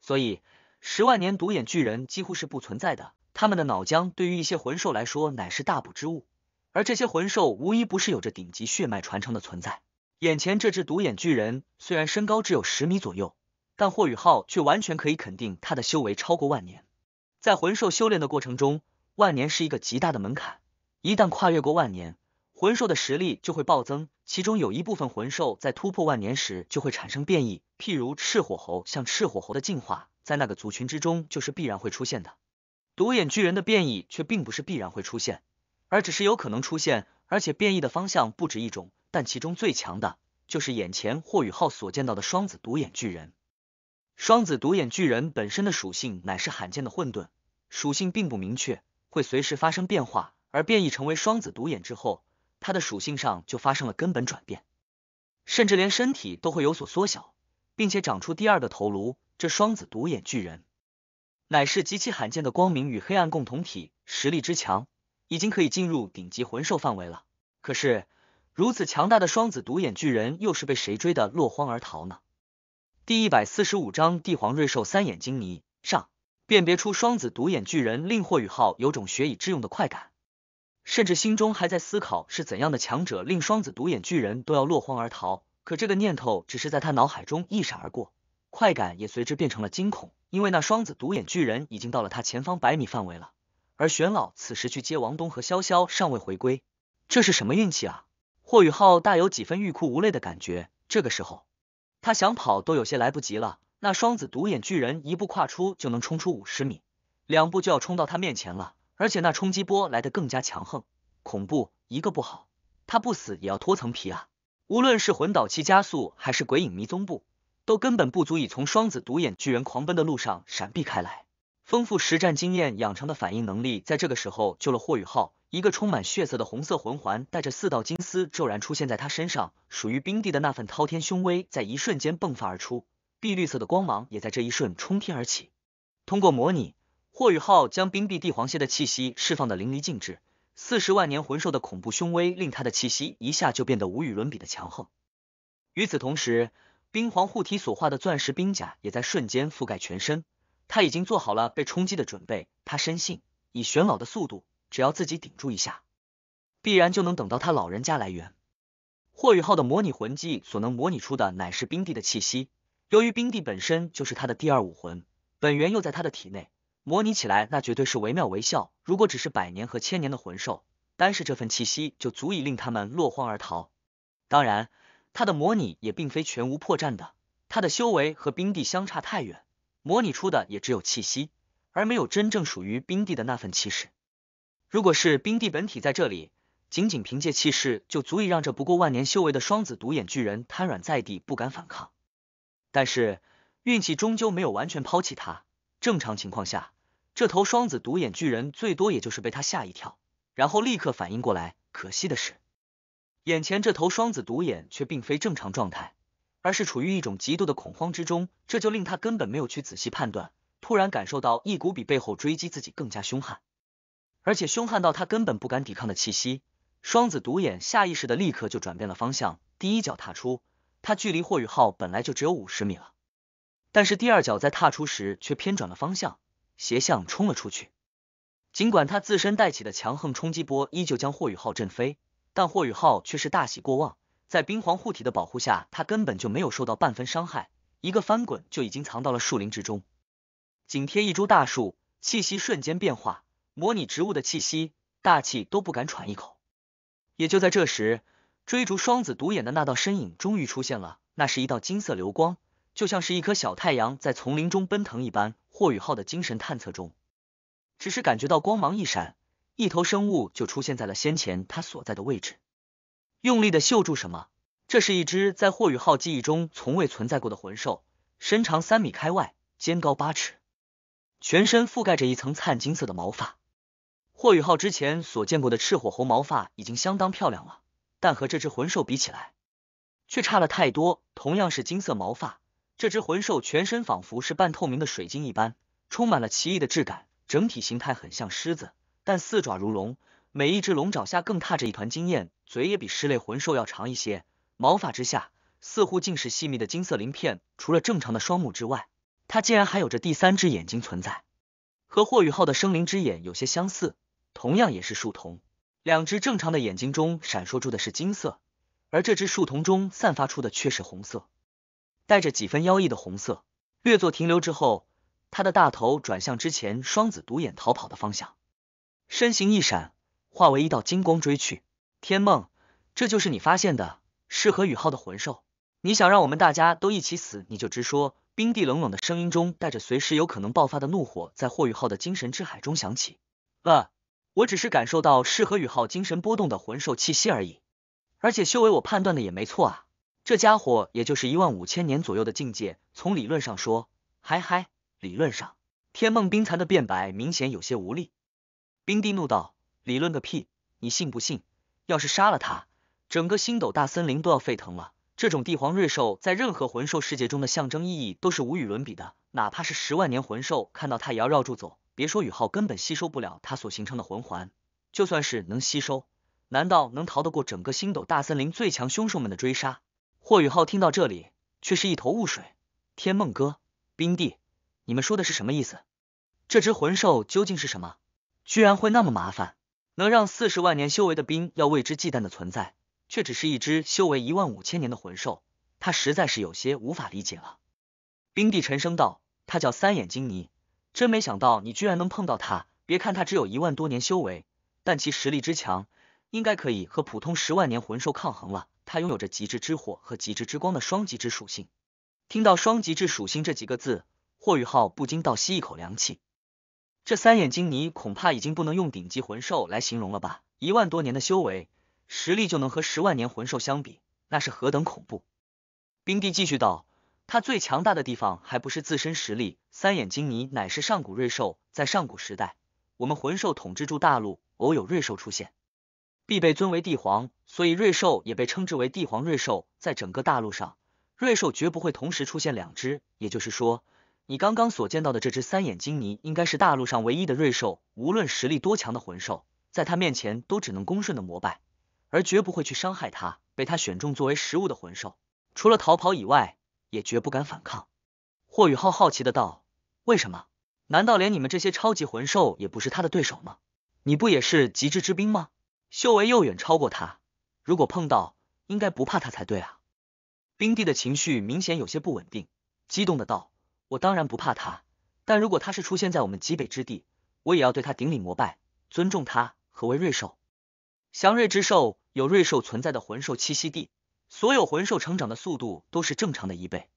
所以十万年独眼巨人几乎是不存在的。他们的脑浆对于一些魂兽来说乃是大补之物，而这些魂兽无一不是有着顶级血脉传承的存在。眼前这只独眼巨人虽然身高只有十米左右，但霍雨浩却完全可以肯定他的修为超过万年。在魂兽修炼的过程中，万年是一个极大的门槛，一旦跨越过万年。魂兽的实力就会暴增，其中有一部分魂兽在突破万年时就会产生变异，譬如赤火猴，像赤火猴的进化，在那个族群之中就是必然会出现的。独眼巨人的变异却并不是必然会出现，而只是有可能出现，而且变异的方向不止一种，但其中最强的就是眼前霍雨浩所见到的双子独眼巨人。双子独眼巨人本身的属性乃是罕见的混沌属性，并不明确，会随时发生变化，而变异成为双子独眼之后。它的属性上就发生了根本转变，甚至连身体都会有所缩小，并且长出第二个头颅。这双子独眼巨人，乃是极其罕见的光明与黑暗共同体，实力之强，已经可以进入顶级魂兽范围了。可是，如此强大的双子独眼巨人，又是被谁追的落荒而逃呢？第一百四十五章帝皇瑞兽三眼金尼上，辨别出双子独眼巨人，令霍雨浩有种学以致用的快感。甚至心中还在思考是怎样的强者令双子独眼巨人都要落荒而逃，可这个念头只是在他脑海中一闪而过，快感也随之变成了惊恐，因为那双子独眼巨人已经到了他前方百米范围了。而玄老此时去接王东和潇潇尚未回归，这是什么运气啊？霍雨浩大有几分欲哭无泪的感觉。这个时候，他想跑都有些来不及了。那双子独眼巨人一步跨出就能冲出五十米，两步就要冲到他面前了。而且那冲击波来得更加强横，恐怖！一个不好，他不死也要脱层皮啊！无论是魂导器加速，还是鬼影迷踪步，都根本不足以从双子独眼巨人狂奔的路上闪避开来。丰富实战经验养成的反应能力，在这个时候救了霍宇浩。一个充满血色的红色魂环，带着四道金丝，骤然出现在他身上。属于冰帝的那份滔天凶威，在一瞬间迸发而出，碧绿色的光芒也在这一瞬冲天而起。通过模拟。霍雨浩将冰帝帝皇蝎的气息释放的淋漓尽致，四十万年魂兽的恐怖凶威令他的气息一下就变得无与伦比的强横。与此同时，冰皇护体所化的钻石冰甲也在瞬间覆盖全身，他已经做好了被冲击的准备。他深信，以玄老的速度，只要自己顶住一下，必然就能等到他老人家来援。霍雨浩的模拟魂技所能模拟出的乃是冰帝的气息，由于冰帝本身就是他的第二武魂，本源又在他的体内。模拟起来那绝对是惟妙惟肖。如果只是百年和千年的魂兽，单是这份气息就足以令他们落荒而逃。当然，他的模拟也并非全无破绽的。他的修为和冰帝相差太远，模拟出的也只有气息，而没有真正属于冰帝的那份气势。如果是冰帝本体在这里，仅仅凭借气势就足以让这不过万年修为的双子独眼巨人瘫软在地，不敢反抗。但是运气终究没有完全抛弃他。正常情况下，这头双子独眼巨人最多也就是被他吓一跳，然后立刻反应过来。可惜的是，眼前这头双子独眼却并非正常状态，而是处于一种极度的恐慌之中，这就令他根本没有去仔细判断。突然感受到一股比背后追击自己更加凶悍，而且凶悍到他根本不敢抵抗的气息，双子独眼下意识的立刻就转变了方向，第一脚踏出，他距离霍雨浩本来就只有五十米了。但是第二脚在踏出时却偏转了方向，斜向冲了出去。尽管他自身带起的强横冲击波依旧将霍宇浩震飞，但霍宇浩却是大喜过望，在冰皇护体的保护下，他根本就没有受到半分伤害。一个翻滚就已经藏到了树林之中，紧贴一株大树，气息瞬间变化，模拟植物的气息，大气都不敢喘一口。也就在这时，追逐双子独眼的那道身影终于出现了，那是一道金色流光。就像是一颗小太阳在丛林中奔腾一般，霍雨浩的精神探测中，只是感觉到光芒一闪，一头生物就出现在了先前他所在的位置。用力的嗅住什么？这是一只在霍雨浩记忆中从未存在过的魂兽，身长三米开外，肩高八尺，全身覆盖着一层灿金色的毛发。霍雨浩之前所见过的赤火猴毛发已经相当漂亮了，但和这只魂兽比起来，却差了太多。同样是金色毛发。这只魂兽全身仿佛是半透明的水晶一般，充满了奇异的质感，整体形态很像狮子，但四爪如龙，每一只龙爪下更踏着一团金焰，嘴也比狮类魂兽要长一些。毛发之下，似乎竟是细密的金色鳞片。除了正常的双目之外，它竟然还有着第三只眼睛存在，和霍雨浩的生灵之眼有些相似，同样也是树瞳。两只正常的眼睛中闪烁出的是金色，而这只树瞳中散发出的却是红色。带着几分妖异的红色，略作停留之后，他的大头转向之前双子独眼逃跑的方向，身形一闪，化为一道金光追去。天梦，这就是你发现的适合宇浩的魂兽？你想让我们大家都一起死？你就直说！冰帝冷冷的声音中带着随时有可能爆发的怒火，在霍宇浩的精神之海中响起。呃，我只是感受到适合宇浩精神波动的魂兽气息而已，而且修为我判断的也没错啊。这家伙也就是一万五千年左右的境界，从理论上说，嗨嗨，理论上，天梦冰蚕的辩白明显有些无力。冰帝怒道：“理论个屁！你信不信？要是杀了他，整个星斗大森林都要沸腾了。这种帝皇瑞兽在任何魂兽世界中的象征意义都是无与伦比的，哪怕是十万年魂兽看到它也要绕住走。别说宇浩根本吸收不了它所形成的魂环，就算是能吸收，难道能逃得过整个星斗大森林最强凶兽们的追杀？”霍雨浩听到这里，却是一头雾水。天梦哥，冰帝，你们说的是什么意思？这只魂兽究竟是什么？居然会那么麻烦？能让四十万年修为的冰要为之忌惮的存在，却只是一只修为一万五千年的魂兽？他实在是有些无法理解了。冰帝沉声道：“他叫三眼金尼，真没想到你居然能碰到他。别看他只有一万多年修为，但其实力之强，应该可以和普通十万年魂兽抗衡了。”它拥有着极致之火和极致之光的双极致属性。听到“双极致属性”这几个字，霍雨浩不禁倒吸一口凉气。这三眼金尼恐怕已经不能用顶级魂兽来形容了吧？一万多年的修为，实力就能和十万年魂兽相比，那是何等恐怖！冰帝继续道：“他最强大的地方，还不是自身实力。三眼金尼乃是上古瑞兽，在上古时代，我们魂兽统治住大陆，偶有瑞兽出现。”必被尊为帝皇，所以瑞兽也被称之为帝皇瑞兽。在整个大陆上，瑞兽绝不会同时出现两只。也就是说，你刚刚所见到的这只三眼金尼，应该是大陆上唯一的瑞兽。无论实力多强的魂兽，在它面前都只能恭顺的膜拜，而绝不会去伤害它。被它选中作为食物的魂兽，除了逃跑以外，也绝不敢反抗。霍雨浩好奇的道：“为什么？难道连你们这些超级魂兽也不是他的对手吗？你不也是极致之兵吗？”修为又远超过他，如果碰到，应该不怕他才对啊！冰帝的情绪明显有些不稳定，激动的道：“我当然不怕他，但如果他是出现在我们极北之地，我也要对他顶礼膜拜，尊重他。何为瑞兽？祥瑞之兽，有瑞兽存在的魂兽栖息地，所有魂兽成长的速度都是正常的一倍，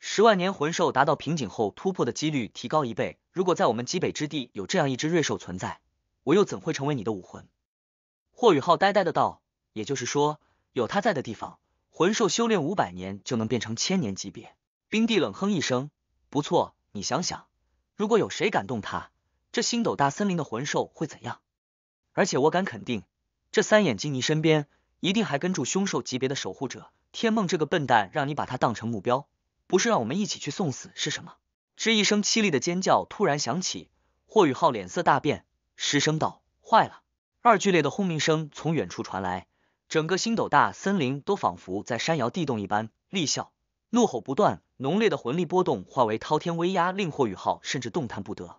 十万年魂兽达到瓶颈后突破的几率提高一倍。如果在我们极北之地有这样一只瑞兽存在，我又怎会成为你的武魂？”霍雨浩呆呆的道：“也就是说，有他在的地方，魂兽修炼五百年就能变成千年级别。”冰帝冷哼一声：“不错，你想想，如果有谁敢动他，这星斗大森林的魂兽会怎样？而且我敢肯定，这三眼金猊身边一定还跟住凶兽级别的守护者天梦。这个笨蛋让你把他当成目标，不是让我们一起去送死是什么？”吱一声凄厉的尖叫突然响起，霍雨浩脸色大变，失声道：“坏了！”二剧烈的轰鸣声从远处传来，整个星斗大森林都仿佛在山摇地动一般，厉啸怒吼不断，浓烈的魂力波动化为滔天威压，令霍雨浩甚至动弹不得。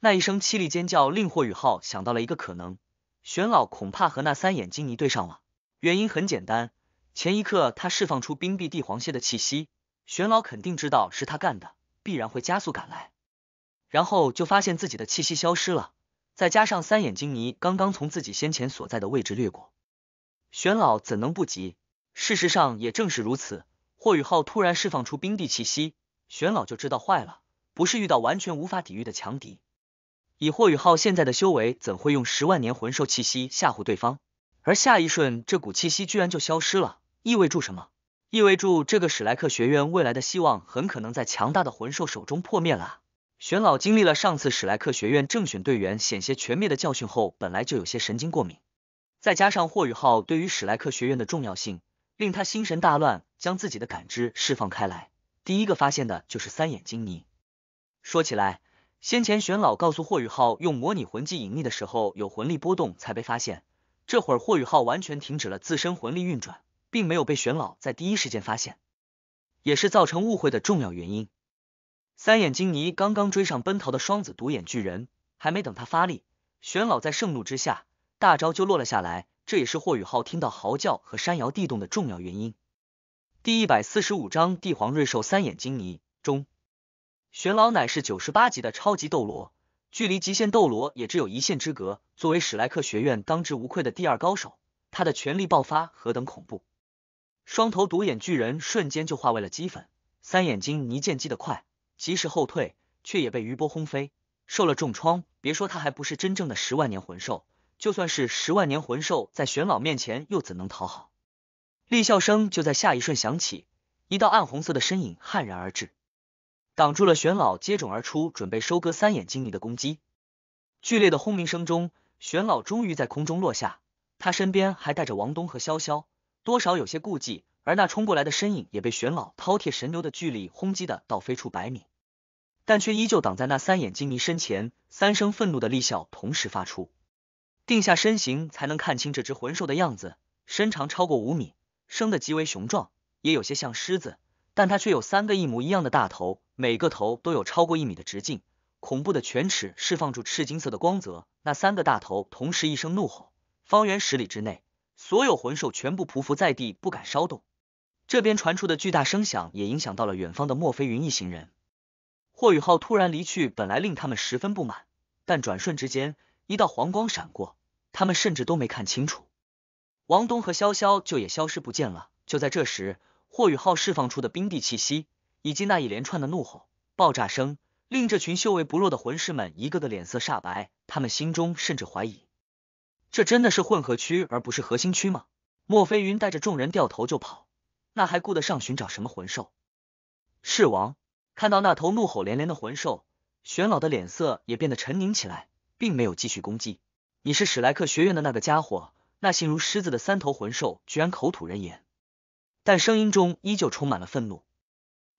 那一声凄厉尖叫令霍雨浩想到了一个可能：玄老恐怕和那三眼金尼对上了。原因很简单，前一刻他释放出冰壁帝皇蝎的气息，玄老肯定知道是他干的，必然会加速赶来，然后就发现自己的气息消失了。再加上三眼金泥刚刚从自己先前所在的位置掠过，玄老怎能不急？事实上也正是如此，霍雨浩突然释放出冰帝气息，玄老就知道坏了，不是遇到完全无法抵御的强敌。以霍雨浩现在的修为，怎会用十万年魂兽气息吓唬对方？而下一瞬，这股气息居然就消失了，意味住什么？意味住这个史莱克学院未来的希望很可能在强大的魂兽手中破灭了。玄老经历了上次史莱克学院正选队员险些全灭的教训后，本来就有些神经过敏，再加上霍雨浩对于史莱克学院的重要性，令他心神大乱，将自己的感知释放开来。第一个发现的就是三眼金猊。说起来，先前玄老告诉霍雨浩用模拟魂技隐匿的时候，有魂力波动才被发现。这会儿霍雨浩完全停止了自身魂力运转，并没有被玄老在第一时间发现，也是造成误会的重要原因。三眼金尼刚刚追上奔逃的双子独眼巨人，还没等他发力，玄老在盛怒之下大招就落了下来。这也是霍雨浩听到嚎叫和山摇地动的重要原因。第一百四十五章帝皇瑞兽三眼金尼中，玄老乃是九十八级的超级斗罗，距离极限斗罗也只有一线之隔。作为史莱克学院当之无愧的第二高手，他的全力爆发何等恐怖！双头独眼巨人瞬间就化为了齑粉。三眼金尼剑击得快。及时后退，却也被余波轰飞，受了重创。别说他还不是真正的十万年魂兽，就算是十万年魂兽，在玄老面前又怎能讨好？厉啸声就在下一瞬响起，一道暗红色的身影悍然而至，挡住了玄老接踵而出准备收割三眼金猊的攻击。剧烈的轰鸣声中，玄老终于在空中落下，他身边还带着王东和潇潇，多少有些顾忌。而那冲过来的身影也被玄老饕餮神牛的巨力轰击的倒飞出百米。但却依旧挡在那三眼金猊身前，三声愤怒的厉啸同时发出，定下身形才能看清这只魂兽的样子。身长超过五米，生得极为雄壮，也有些像狮子，但它却有三个一模一样的大头，每个头都有超过一米的直径，恐怖的犬齿释放出赤金色的光泽。那三个大头同时一声怒吼，方圆十里之内，所有魂兽全部匍匐在地，不敢稍动。这边传出的巨大声响也影响到了远方的莫非云一行人。霍雨浩突然离去，本来令他们十分不满，但转瞬之间，一道黄光闪过，他们甚至都没看清楚，王东和潇潇就也消失不见了。就在这时，霍雨浩释放出的冰地气息，以及那一连串的怒吼、爆炸声，令这群修为不弱的魂师们一个个脸色煞白，他们心中甚至怀疑，这真的是混合区，而不是核心区吗？莫非云带着众人掉头就跑，那还顾得上寻找什么魂兽？是王。看到那头怒吼连连的魂兽，玄老的脸色也变得沉凝起来，并没有继续攻击。你是史莱克学院的那个家伙？那形如狮子的三头魂兽居然口吐人言，但声音中依旧充满了愤怒。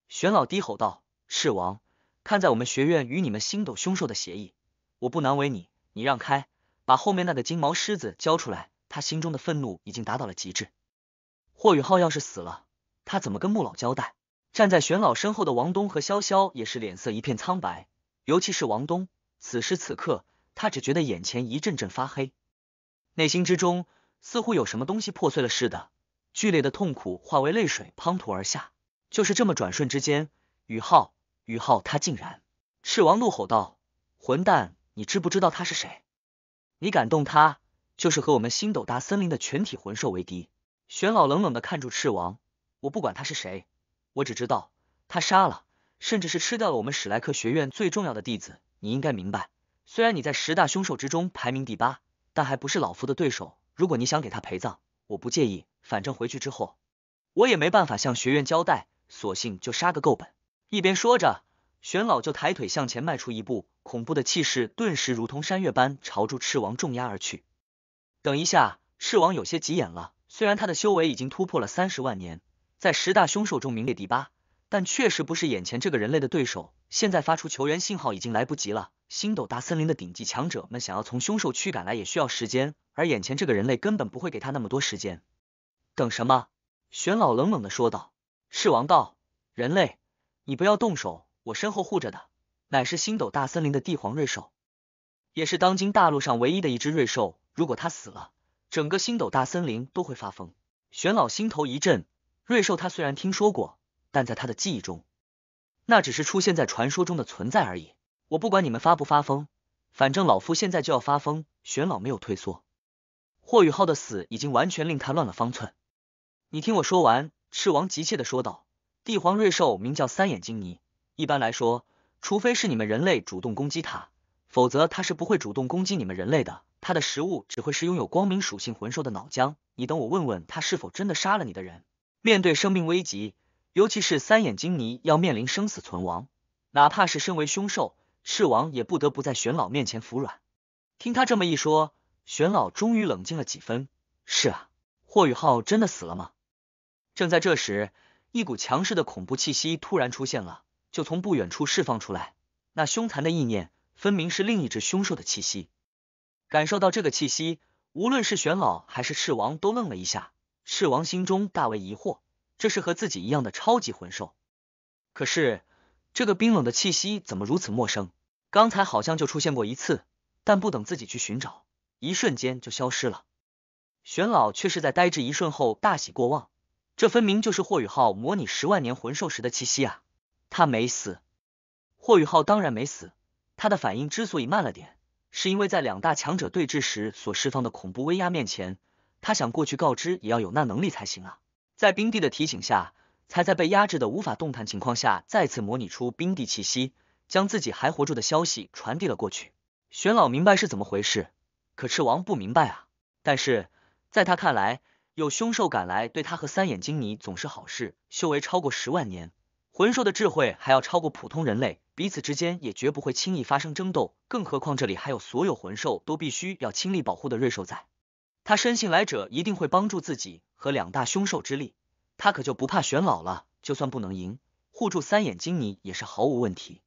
玄老低吼道：“赤王，看在我们学院与你们星斗凶兽的协议，我不难为你，你让开，把后面那个金毛狮子交出来。”他心中的愤怒已经达到了极致。霍雨浩要是死了，他怎么跟穆老交代？站在玄老身后的王东和潇潇也是脸色一片苍白，尤其是王东，此时此刻他只觉得眼前一阵阵发黑，内心之中似乎有什么东西破碎了似的，剧烈的痛苦化为泪水滂沱而下。就是这么转瞬之间，宇浩，宇浩，他竟然！赤王怒吼道：“混蛋，你知不知道他是谁？你敢动他，就是和我们星斗大森林的全体魂兽为敌！”玄老冷冷的看住赤王：“我不管他是谁。”我只知道，他杀了，甚至是吃掉了我们史莱克学院最重要的弟子。你应该明白，虽然你在十大凶兽之中排名第八，但还不是老夫的对手。如果你想给他陪葬，我不介意，反正回去之后，我也没办法向学院交代，索性就杀个够本。一边说着，玄老就抬腿向前迈出一步，恐怖的气势顿时如同山岳般朝住赤王重压而去。等一下，赤王有些急眼了，虽然他的修为已经突破了三十万年。在十大凶兽中名列第八，但确实不是眼前这个人类的对手。现在发出求援信号已经来不及了。星斗大森林的顶级强者们想要从凶兽驱赶来，也需要时间。而眼前这个人类根本不会给他那么多时间。等什么？玄老冷冷的说道：“是王道，人类，你不要动手，我身后护着的乃是星斗大森林的帝皇瑞兽，也是当今大陆上唯一的一只瑞兽。如果他死了，整个星斗大森林都会发疯。”玄老心头一震。瑞兽他虽然听说过，但在他的记忆中，那只是出现在传说中的存在而已。我不管你们发不发疯，反正老夫现在就要发疯。玄老没有退缩，霍雨浩的死已经完全令他乱了方寸。你听我说完，赤王急切地说道：“帝皇瑞兽名叫三眼金尼，一般来说，除非是你们人类主动攻击他，否则他是不会主动攻击你们人类的。他的食物只会是拥有光明属性魂兽的脑浆。你等我问问他，是否真的杀了你的人。”面对生命危急，尤其是三眼金尼要面临生死存亡，哪怕是身为凶兽赤王，也不得不在玄老面前服软。听他这么一说，玄老终于冷静了几分。是啊，霍雨浩真的死了吗？正在这时，一股强势的恐怖气息突然出现了，就从不远处释放出来。那凶残的意念，分明是另一只凶兽的气息。感受到这个气息，无论是玄老还是赤王都愣了一下。赤王心中大为疑惑，这是和自己一样的超级魂兽，可是这个冰冷的气息怎么如此陌生？刚才好像就出现过一次，但不等自己去寻找，一瞬间就消失了。玄老却是在呆滞一瞬后大喜过望，这分明就是霍雨浩模拟十万年魂兽时的气息啊！他没死，霍雨浩当然没死，他的反应之所以慢了点，是因为在两大强者对峙时所释放的恐怖威压面前。他想过去告知，也要有那能力才行啊！在冰帝的提醒下，才在被压制的无法动弹情况下，再次模拟出冰帝气息，将自己还活着的消息传递了过去。玄老明白是怎么回事，可赤王不明白啊！但是在他看来，有凶兽赶来对他和三眼金尼总是好事。修为超过十万年，魂兽的智慧还要超过普通人类，彼此之间也绝不会轻易发生争斗，更何况这里还有所有魂兽都必须要倾力保护的瑞兽在。他深信来者一定会帮助自己和两大凶兽之力，他可就不怕玄老了。就算不能赢，护住三眼金泥也是毫无问题。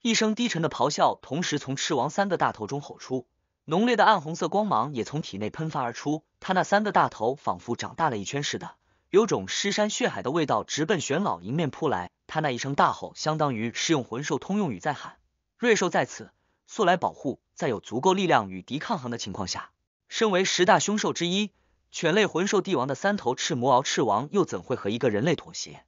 一声低沉的咆哮同时从赤王三个大头中吼出，浓烈的暗红色光芒也从体内喷发而出。他那三个大头仿佛长大了一圈似的，有种尸山血海的味道直奔玄老迎面扑来。他那一声大吼，相当于是用魂兽通用语在喊：“瑞兽在此，速来保护！”在有足够力量与敌抗衡的情况下。身为十大凶兽之一，犬类魂兽帝王的三头赤魔鳌赤王又怎会和一个人类妥协？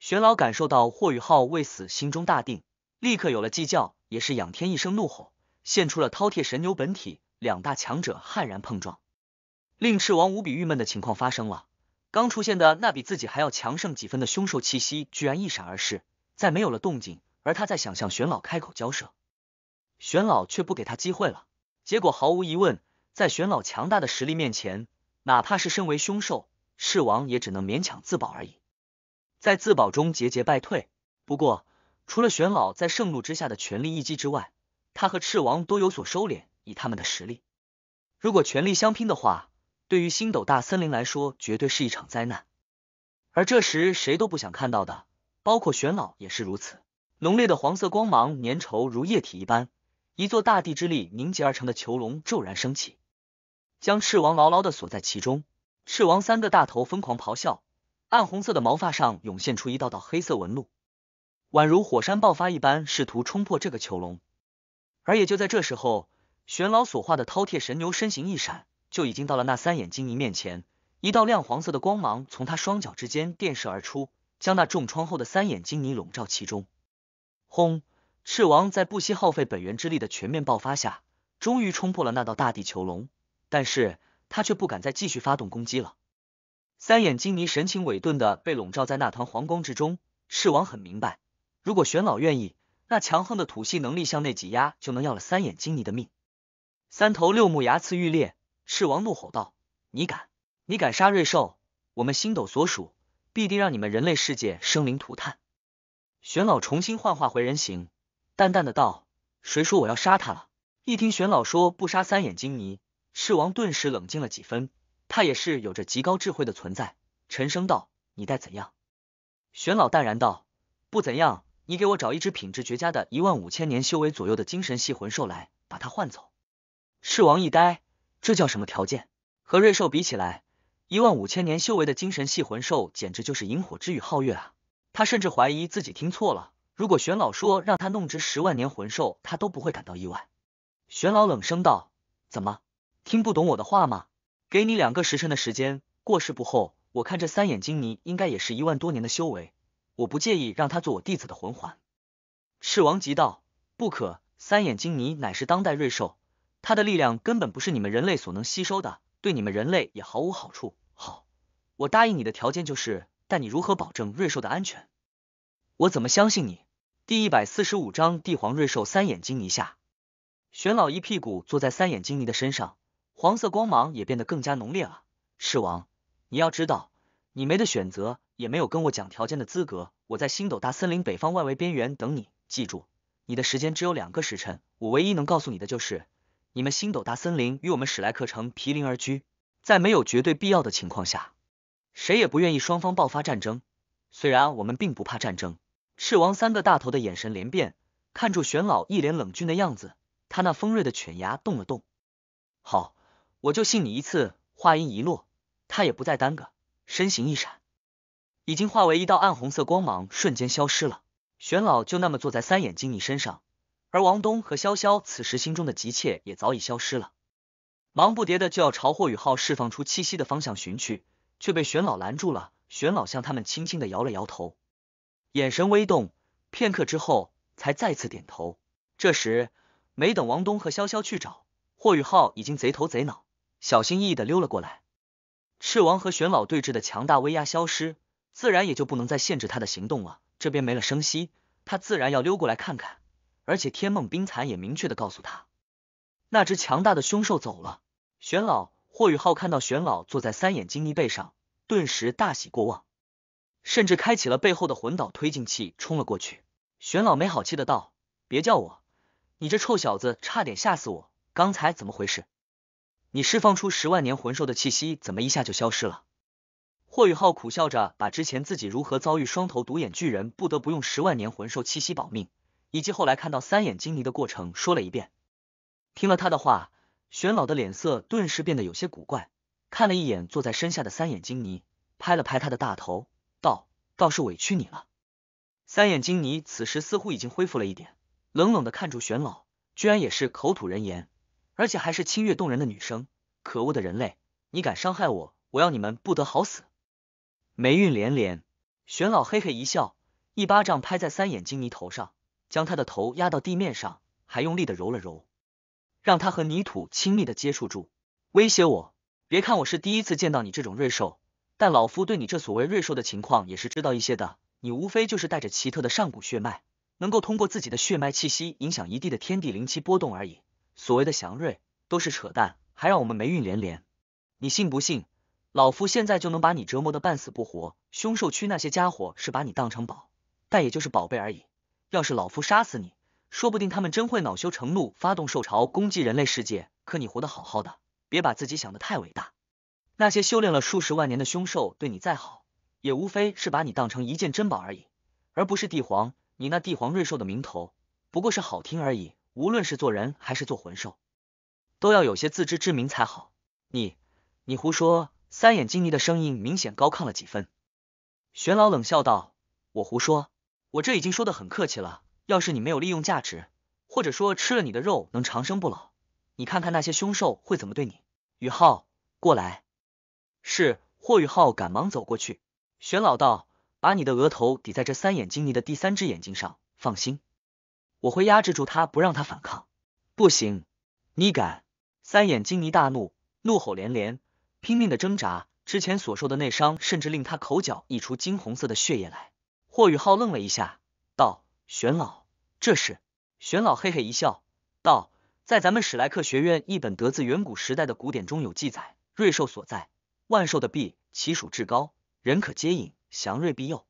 玄老感受到霍雨浩未死，心中大定，立刻有了计较，也是仰天一声怒吼，现出了饕餮神牛本体。两大强者悍然碰撞，令赤王无比郁闷的情况发生了。刚出现的那比自己还要强盛几分的凶兽气息，居然一闪而逝，再没有了动静。而他在想向玄老开口交涉，玄老却不给他机会了。结果毫无疑问。在玄老强大的实力面前，哪怕是身为凶兽赤王，也只能勉强自保而已。在自保中节节败退。不过，除了玄老在盛怒之下的全力一击之外，他和赤王都有所收敛。以他们的实力，如果全力相拼的话，对于星斗大森林来说，绝对是一场灾难。而这时，谁都不想看到的，包括玄老也是如此。浓烈的黄色光芒，粘稠如液体一般，一座大地之力凝结而成的囚笼骤然升起。将赤王牢牢的锁在其中，赤王三个大头疯狂咆哮，暗红色的毛发上涌现出一道道黑色纹路，宛如火山爆发一般，试图冲破这个囚笼。而也就在这时候，玄老所化的饕餮神牛身形一闪，就已经到了那三眼金尼面前，一道亮黄色的光芒从他双脚之间电射而出，将那重创后的三眼金尼笼罩其中。轰！赤王在不惜耗费本源之力的全面爆发下，终于冲破了那道大地囚笼。但是他却不敢再继续发动攻击了。三眼金尼神情委顿的被笼罩在那团黄光之中。赤王很明白，如果玄老愿意，那强横的土系能力向内挤压，就能要了三眼金尼的命。三头六目牙刺欲裂，赤王怒吼道：“你敢！你敢杀瑞兽？我们星斗所属，必定让你们人类世界生灵涂炭！”玄老重新幻化回人形，淡淡的道：“谁说我要杀他了？”一听玄老说不杀三眼金尼。赤王顿时冷静了几分，他也是有着极高智慧的存在，沉声道：“你待怎样？”玄老淡然道：“不怎样，你给我找一只品质绝佳的，一万五千年修为左右的精神系魂兽来，把它换走。”赤王一呆，这叫什么条件？和瑞兽比起来，一万五千年修为的精神系魂兽简直就是萤火之与皓月啊！他甚至怀疑自己听错了。如果玄老说让他弄只十万年魂兽，他都不会感到意外。玄老冷声道：“怎么？”听不懂我的话吗？给你两个时辰的时间，过时不候。我看这三眼金尼应该也是一万多年的修为，我不介意让他做我弟子的魂环。赤王急道：“不可！三眼金尼乃是当代瑞兽，它的力量根本不是你们人类所能吸收的，对你们人类也毫无好处。”好，我答应你的条件就是，但你如何保证瑞兽的安全？我怎么相信你？第一百四十五章帝皇瑞兽三眼金尼下，玄老一屁股坐在三眼金尼的身上。黄色光芒也变得更加浓烈了。赤王，你要知道，你没得选择，也没有跟我讲条件的资格。我在星斗大森林北方外围边缘等你，记住，你的时间只有两个时辰。我唯一能告诉你的就是，你们星斗大森林与我们史莱克城毗邻而居，在没有绝对必要的情况下，谁也不愿意双方爆发战争。虽然我们并不怕战争。赤王三个大头的眼神连变，看住玄老一脸冷峻的样子，他那锋锐的犬牙动了动。好。我就信你一次。话音一落，他也不再耽搁，身形一闪，已经化为一道暗红色光芒，瞬间消失了。玄老就那么坐在三眼睛你身上，而王东和潇潇此时心中的急切也早已消失了，忙不迭的就要朝霍雨浩释放出气息的方向寻去，却被玄老拦住了。玄老向他们轻轻的摇了摇头，眼神微动，片刻之后才再次点头。这时，没等王东和潇潇去找霍雨浩，已经贼头贼脑。小心翼翼的溜了过来，赤王和玄老对峙的强大威压消失，自然也就不能再限制他的行动了。这边没了声息，他自然要溜过来看看。而且天梦冰蚕也明确的告诉他，那只强大的凶兽走了。玄老霍雨浩看到玄老坐在三眼金猊背上，顿时大喜过望，甚至开启了背后的魂导推进器冲了过去。玄老没好气的道：“别叫我，你这臭小子差点吓死我！刚才怎么回事？”你释放出十万年魂兽的气息，怎么一下就消失了？霍宇浩苦笑着把之前自己如何遭遇双头独眼巨人，不得不用十万年魂兽气息保命，以及后来看到三眼金尼的过程说了一遍。听了他的话，玄老的脸色顿时变得有些古怪，看了一眼坐在身下的三眼金尼，拍了拍他的大头，道：“倒是委屈你了。”三眼金尼此时似乎已经恢复了一点，冷冷的看住玄老，居然也是口吐人言。而且还是清越动人的女生。可恶的人类，你敢伤害我，我要你们不得好死！霉运连连，玄老嘿嘿一笑，一巴掌拍在三眼金泥头上，将他的头压到地面上，还用力的揉了揉，让他和泥土亲密的接触住。威胁我，别看我是第一次见到你这种瑞兽，但老夫对你这所谓瑞兽的情况也是知道一些的。你无非就是带着奇特的上古血脉，能够通过自己的血脉气息影响一地的天地灵气波动而已。所谓的祥瑞都是扯淡，还让我们霉运连连。你信不信？老夫现在就能把你折磨的半死不活。凶兽区那些家伙是把你当成宝，但也就是宝贝而已。要是老夫杀死你，说不定他们真会恼羞成怒，发动兽潮攻击人类世界。可你活得好好的，别把自己想的太伟大。那些修炼了数十万年的凶兽对你再好，也无非是把你当成一件珍宝而已，而不是帝皇。你那帝皇瑞兽的名头，不过是好听而已。无论是做人还是做魂兽，都要有些自知之明才好。你，你胡说！三眼金尼的声音明显高亢了几分。玄老冷笑道：“我胡说？我这已经说的很客气了。要是你没有利用价值，或者说吃了你的肉能长生不老，你看看那些凶兽会怎么对你。”宇浩，过来。是，霍宇浩赶忙走过去。玄老道：“把你的额头抵在这三眼金尼的第三只眼睛上，放心。”我会压制住他，不让他反抗。不行，你敢！三眼金猊大怒，怒吼连连，拼命的挣扎。之前所受的内伤，甚至令他口角溢出金红色的血液来。霍雨浩愣了一下，道：“玄老，这是？”玄老嘿嘿一笑，道：“在咱们史莱克学院一本得自远古时代的古典中有记载，瑞兽所在，万兽的臂，其属至高，人可接引，祥瑞庇佑，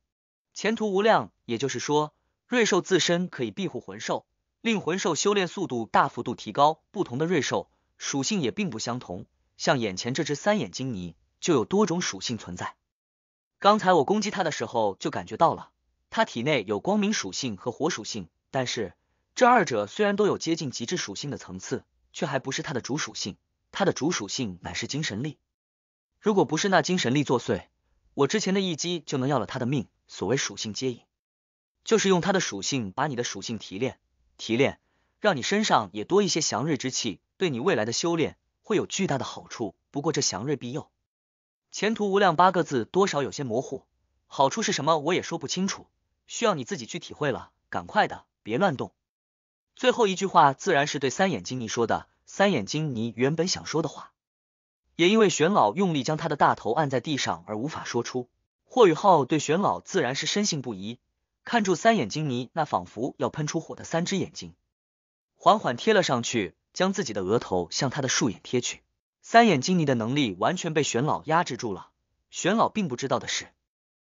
前途无量。也就是说。”瑞兽自身可以庇护魂兽，令魂兽修炼速度大幅度提高。不同的瑞兽属性也并不相同，像眼前这只三眼金尼就有多种属性存在。刚才我攻击它的时候就感觉到了，它体内有光明属性和火属性，但是这二者虽然都有接近极致属性的层次，却还不是它的主属性。它的主属性乃是精神力。如果不是那精神力作祟，我之前的一击就能要了他的命。所谓属性皆引，就是用它的属性把你的属性提炼，提炼，让你身上也多一些祥瑞之气，对你未来的修炼会有巨大的好处。不过这祥瑞庇佑，前途无量八个字多少有些模糊，好处是什么我也说不清楚，需要你自己去体会了。赶快的，别乱动。最后一句话自然是对三眼金尼说的，三眼金尼原本想说的话，也因为玄老用力将他的大头按在地上而无法说出。霍雨浩对玄老自然是深信不疑。看住三眼金尼那仿佛要喷出火的三只眼睛，缓缓贴了上去，将自己的额头向他的竖眼贴去。三眼金尼的能力完全被玄老压制住了。玄老并不知道的是，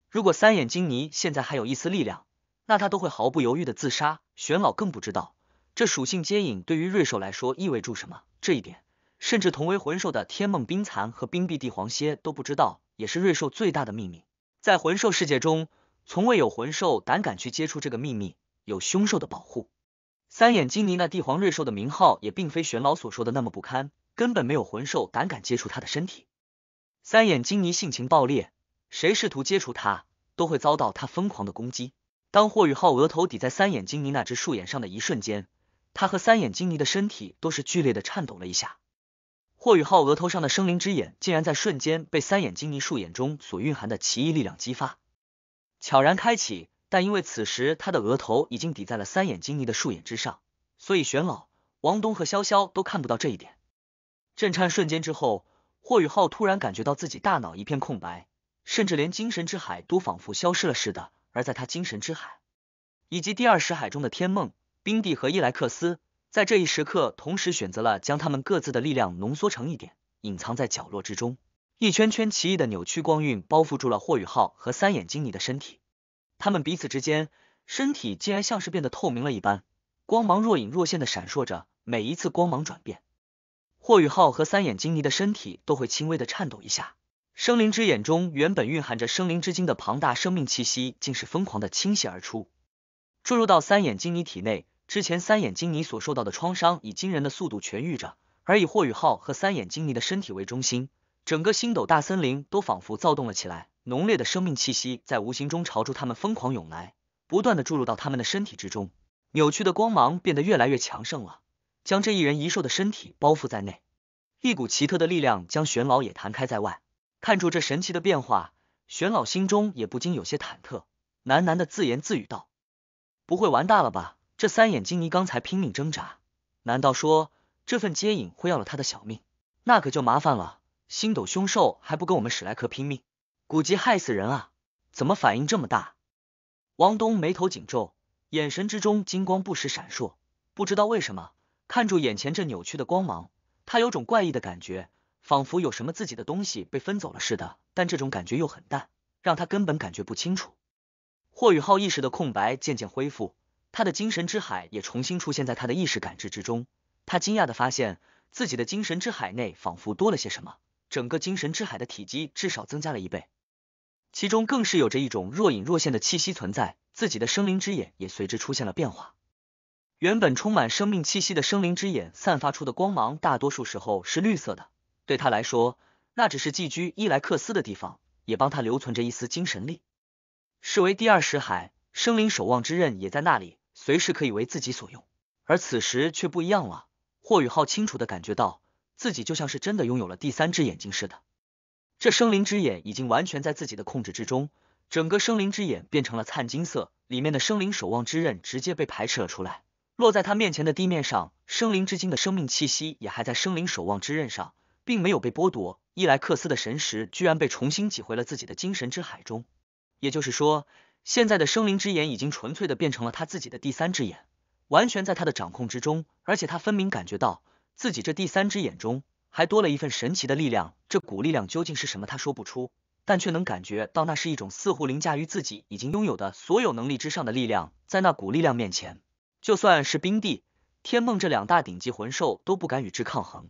如果三眼金尼现在还有一丝力量，那他都会毫不犹豫的自杀。玄老更不知道，这属性接引对于瑞兽来说意味住什么。这一点，甚至同为魂兽的天梦冰蚕和冰壁帝皇蝎都不知道，也是瑞兽最大的秘密。在魂兽世界中。从未有魂兽胆敢去接触这个秘密，有凶兽的保护。三眼金尼那帝皇瑞兽的名号也并非玄老所说的那么不堪，根本没有魂兽胆敢接触他的身体。三眼金尼性情暴烈，谁试图接触他，都会遭到他疯狂的攻击。当霍雨浩额头抵在三眼金尼那只树眼上的一瞬间，他和三眼金尼的身体都是剧烈的颤抖了一下。霍雨浩额头上的生灵之眼竟然在瞬间被三眼金尼树眼中所蕴含的奇异力量激发。悄然开启，但因为此时他的额头已经抵在了三眼金猊的树眼之上，所以玄老、王东和潇潇都看不到这一点。震颤瞬间之后，霍雨浩突然感觉到自己大脑一片空白，甚至连精神之海都仿佛消失了似的。而在他精神之海以及第二识海中的天梦冰帝和伊莱克斯，在这一时刻同时选择了将他们各自的力量浓缩成一点，隐藏在角落之中。一圈圈奇异的扭曲光晕包覆住了霍雨浩和三眼金尼的身体，他们彼此之间身体竟然像是变得透明了一般，光芒若隐若现的闪烁着。每一次光芒转变，霍雨浩和三眼金尼的身体都会轻微的颤抖一下。生灵之眼中原本蕴含着生灵之精的庞大生命气息，竟是疯狂的倾泻而出，注入到三眼金尼体内。之前三眼金尼所受到的创伤以惊人的速度痊愈着，而以霍雨浩和三眼金尼的身体为中心。整个星斗大森林都仿佛躁动了起来，浓烈的生命气息在无形中朝住他们疯狂涌来，不断的注入到他们的身体之中。扭曲的光芒变得越来越强盛了，将这一人一兽的身体包覆在内。一股奇特的力量将玄老也弹开在外。看住这神奇的变化，玄老心中也不禁有些忐忑，喃喃的自言自语道：“不会玩大了吧？这三眼金尼刚才拼命挣扎，难道说这份接引会要了他的小命？那可就麻烦了。”星斗凶兽还不跟我们史莱克拼命？古籍害死人啊！怎么反应这么大？王东眉头紧皱，眼神之中金光不时闪烁。不知道为什么，看住眼前这扭曲的光芒，他有种怪异的感觉，仿佛有什么自己的东西被分走了似的。但这种感觉又很淡，让他根本感觉不清楚。霍雨浩意识的空白渐渐恢复，他的精神之海也重新出现在他的意识感知之中。他惊讶的发现，自己的精神之海内仿佛多了些什么。整个精神之海的体积至少增加了一倍，其中更是有着一种若隐若现的气息存在。自己的生灵之眼也随之出现了变化，原本充满生命气息的生灵之眼散发出的光芒，大多数时候是绿色的。对他来说，那只是寄居伊莱克斯的地方，也帮他留存着一丝精神力，视为第二识海。生灵守望之刃也在那里，随时可以为自己所用。而此时却不一样了，霍宇浩清楚的感觉到。自己就像是真的拥有了第三只眼睛似的，这生灵之眼已经完全在自己的控制之中，整个生灵之眼变成了灿金色，里面的生灵守望之刃直接被排斥了出来，落在他面前的地面上。生灵之精的生命气息也还在生灵守望之刃上，并没有被剥夺。伊莱克斯的神识居然被重新挤回了自己的精神之海中，也就是说，现在的生灵之眼已经纯粹的变成了他自己的第三只眼，完全在他的掌控之中，而且他分明感觉到。自己这第三只眼中还多了一份神奇的力量，这股力量究竟是什么？他说不出，但却能感觉到那是一种似乎凌驾于自己已经拥有的所有能力之上的力量，在那股力量面前，就算是冰帝、天梦这两大顶级魂兽都不敢与之抗衡。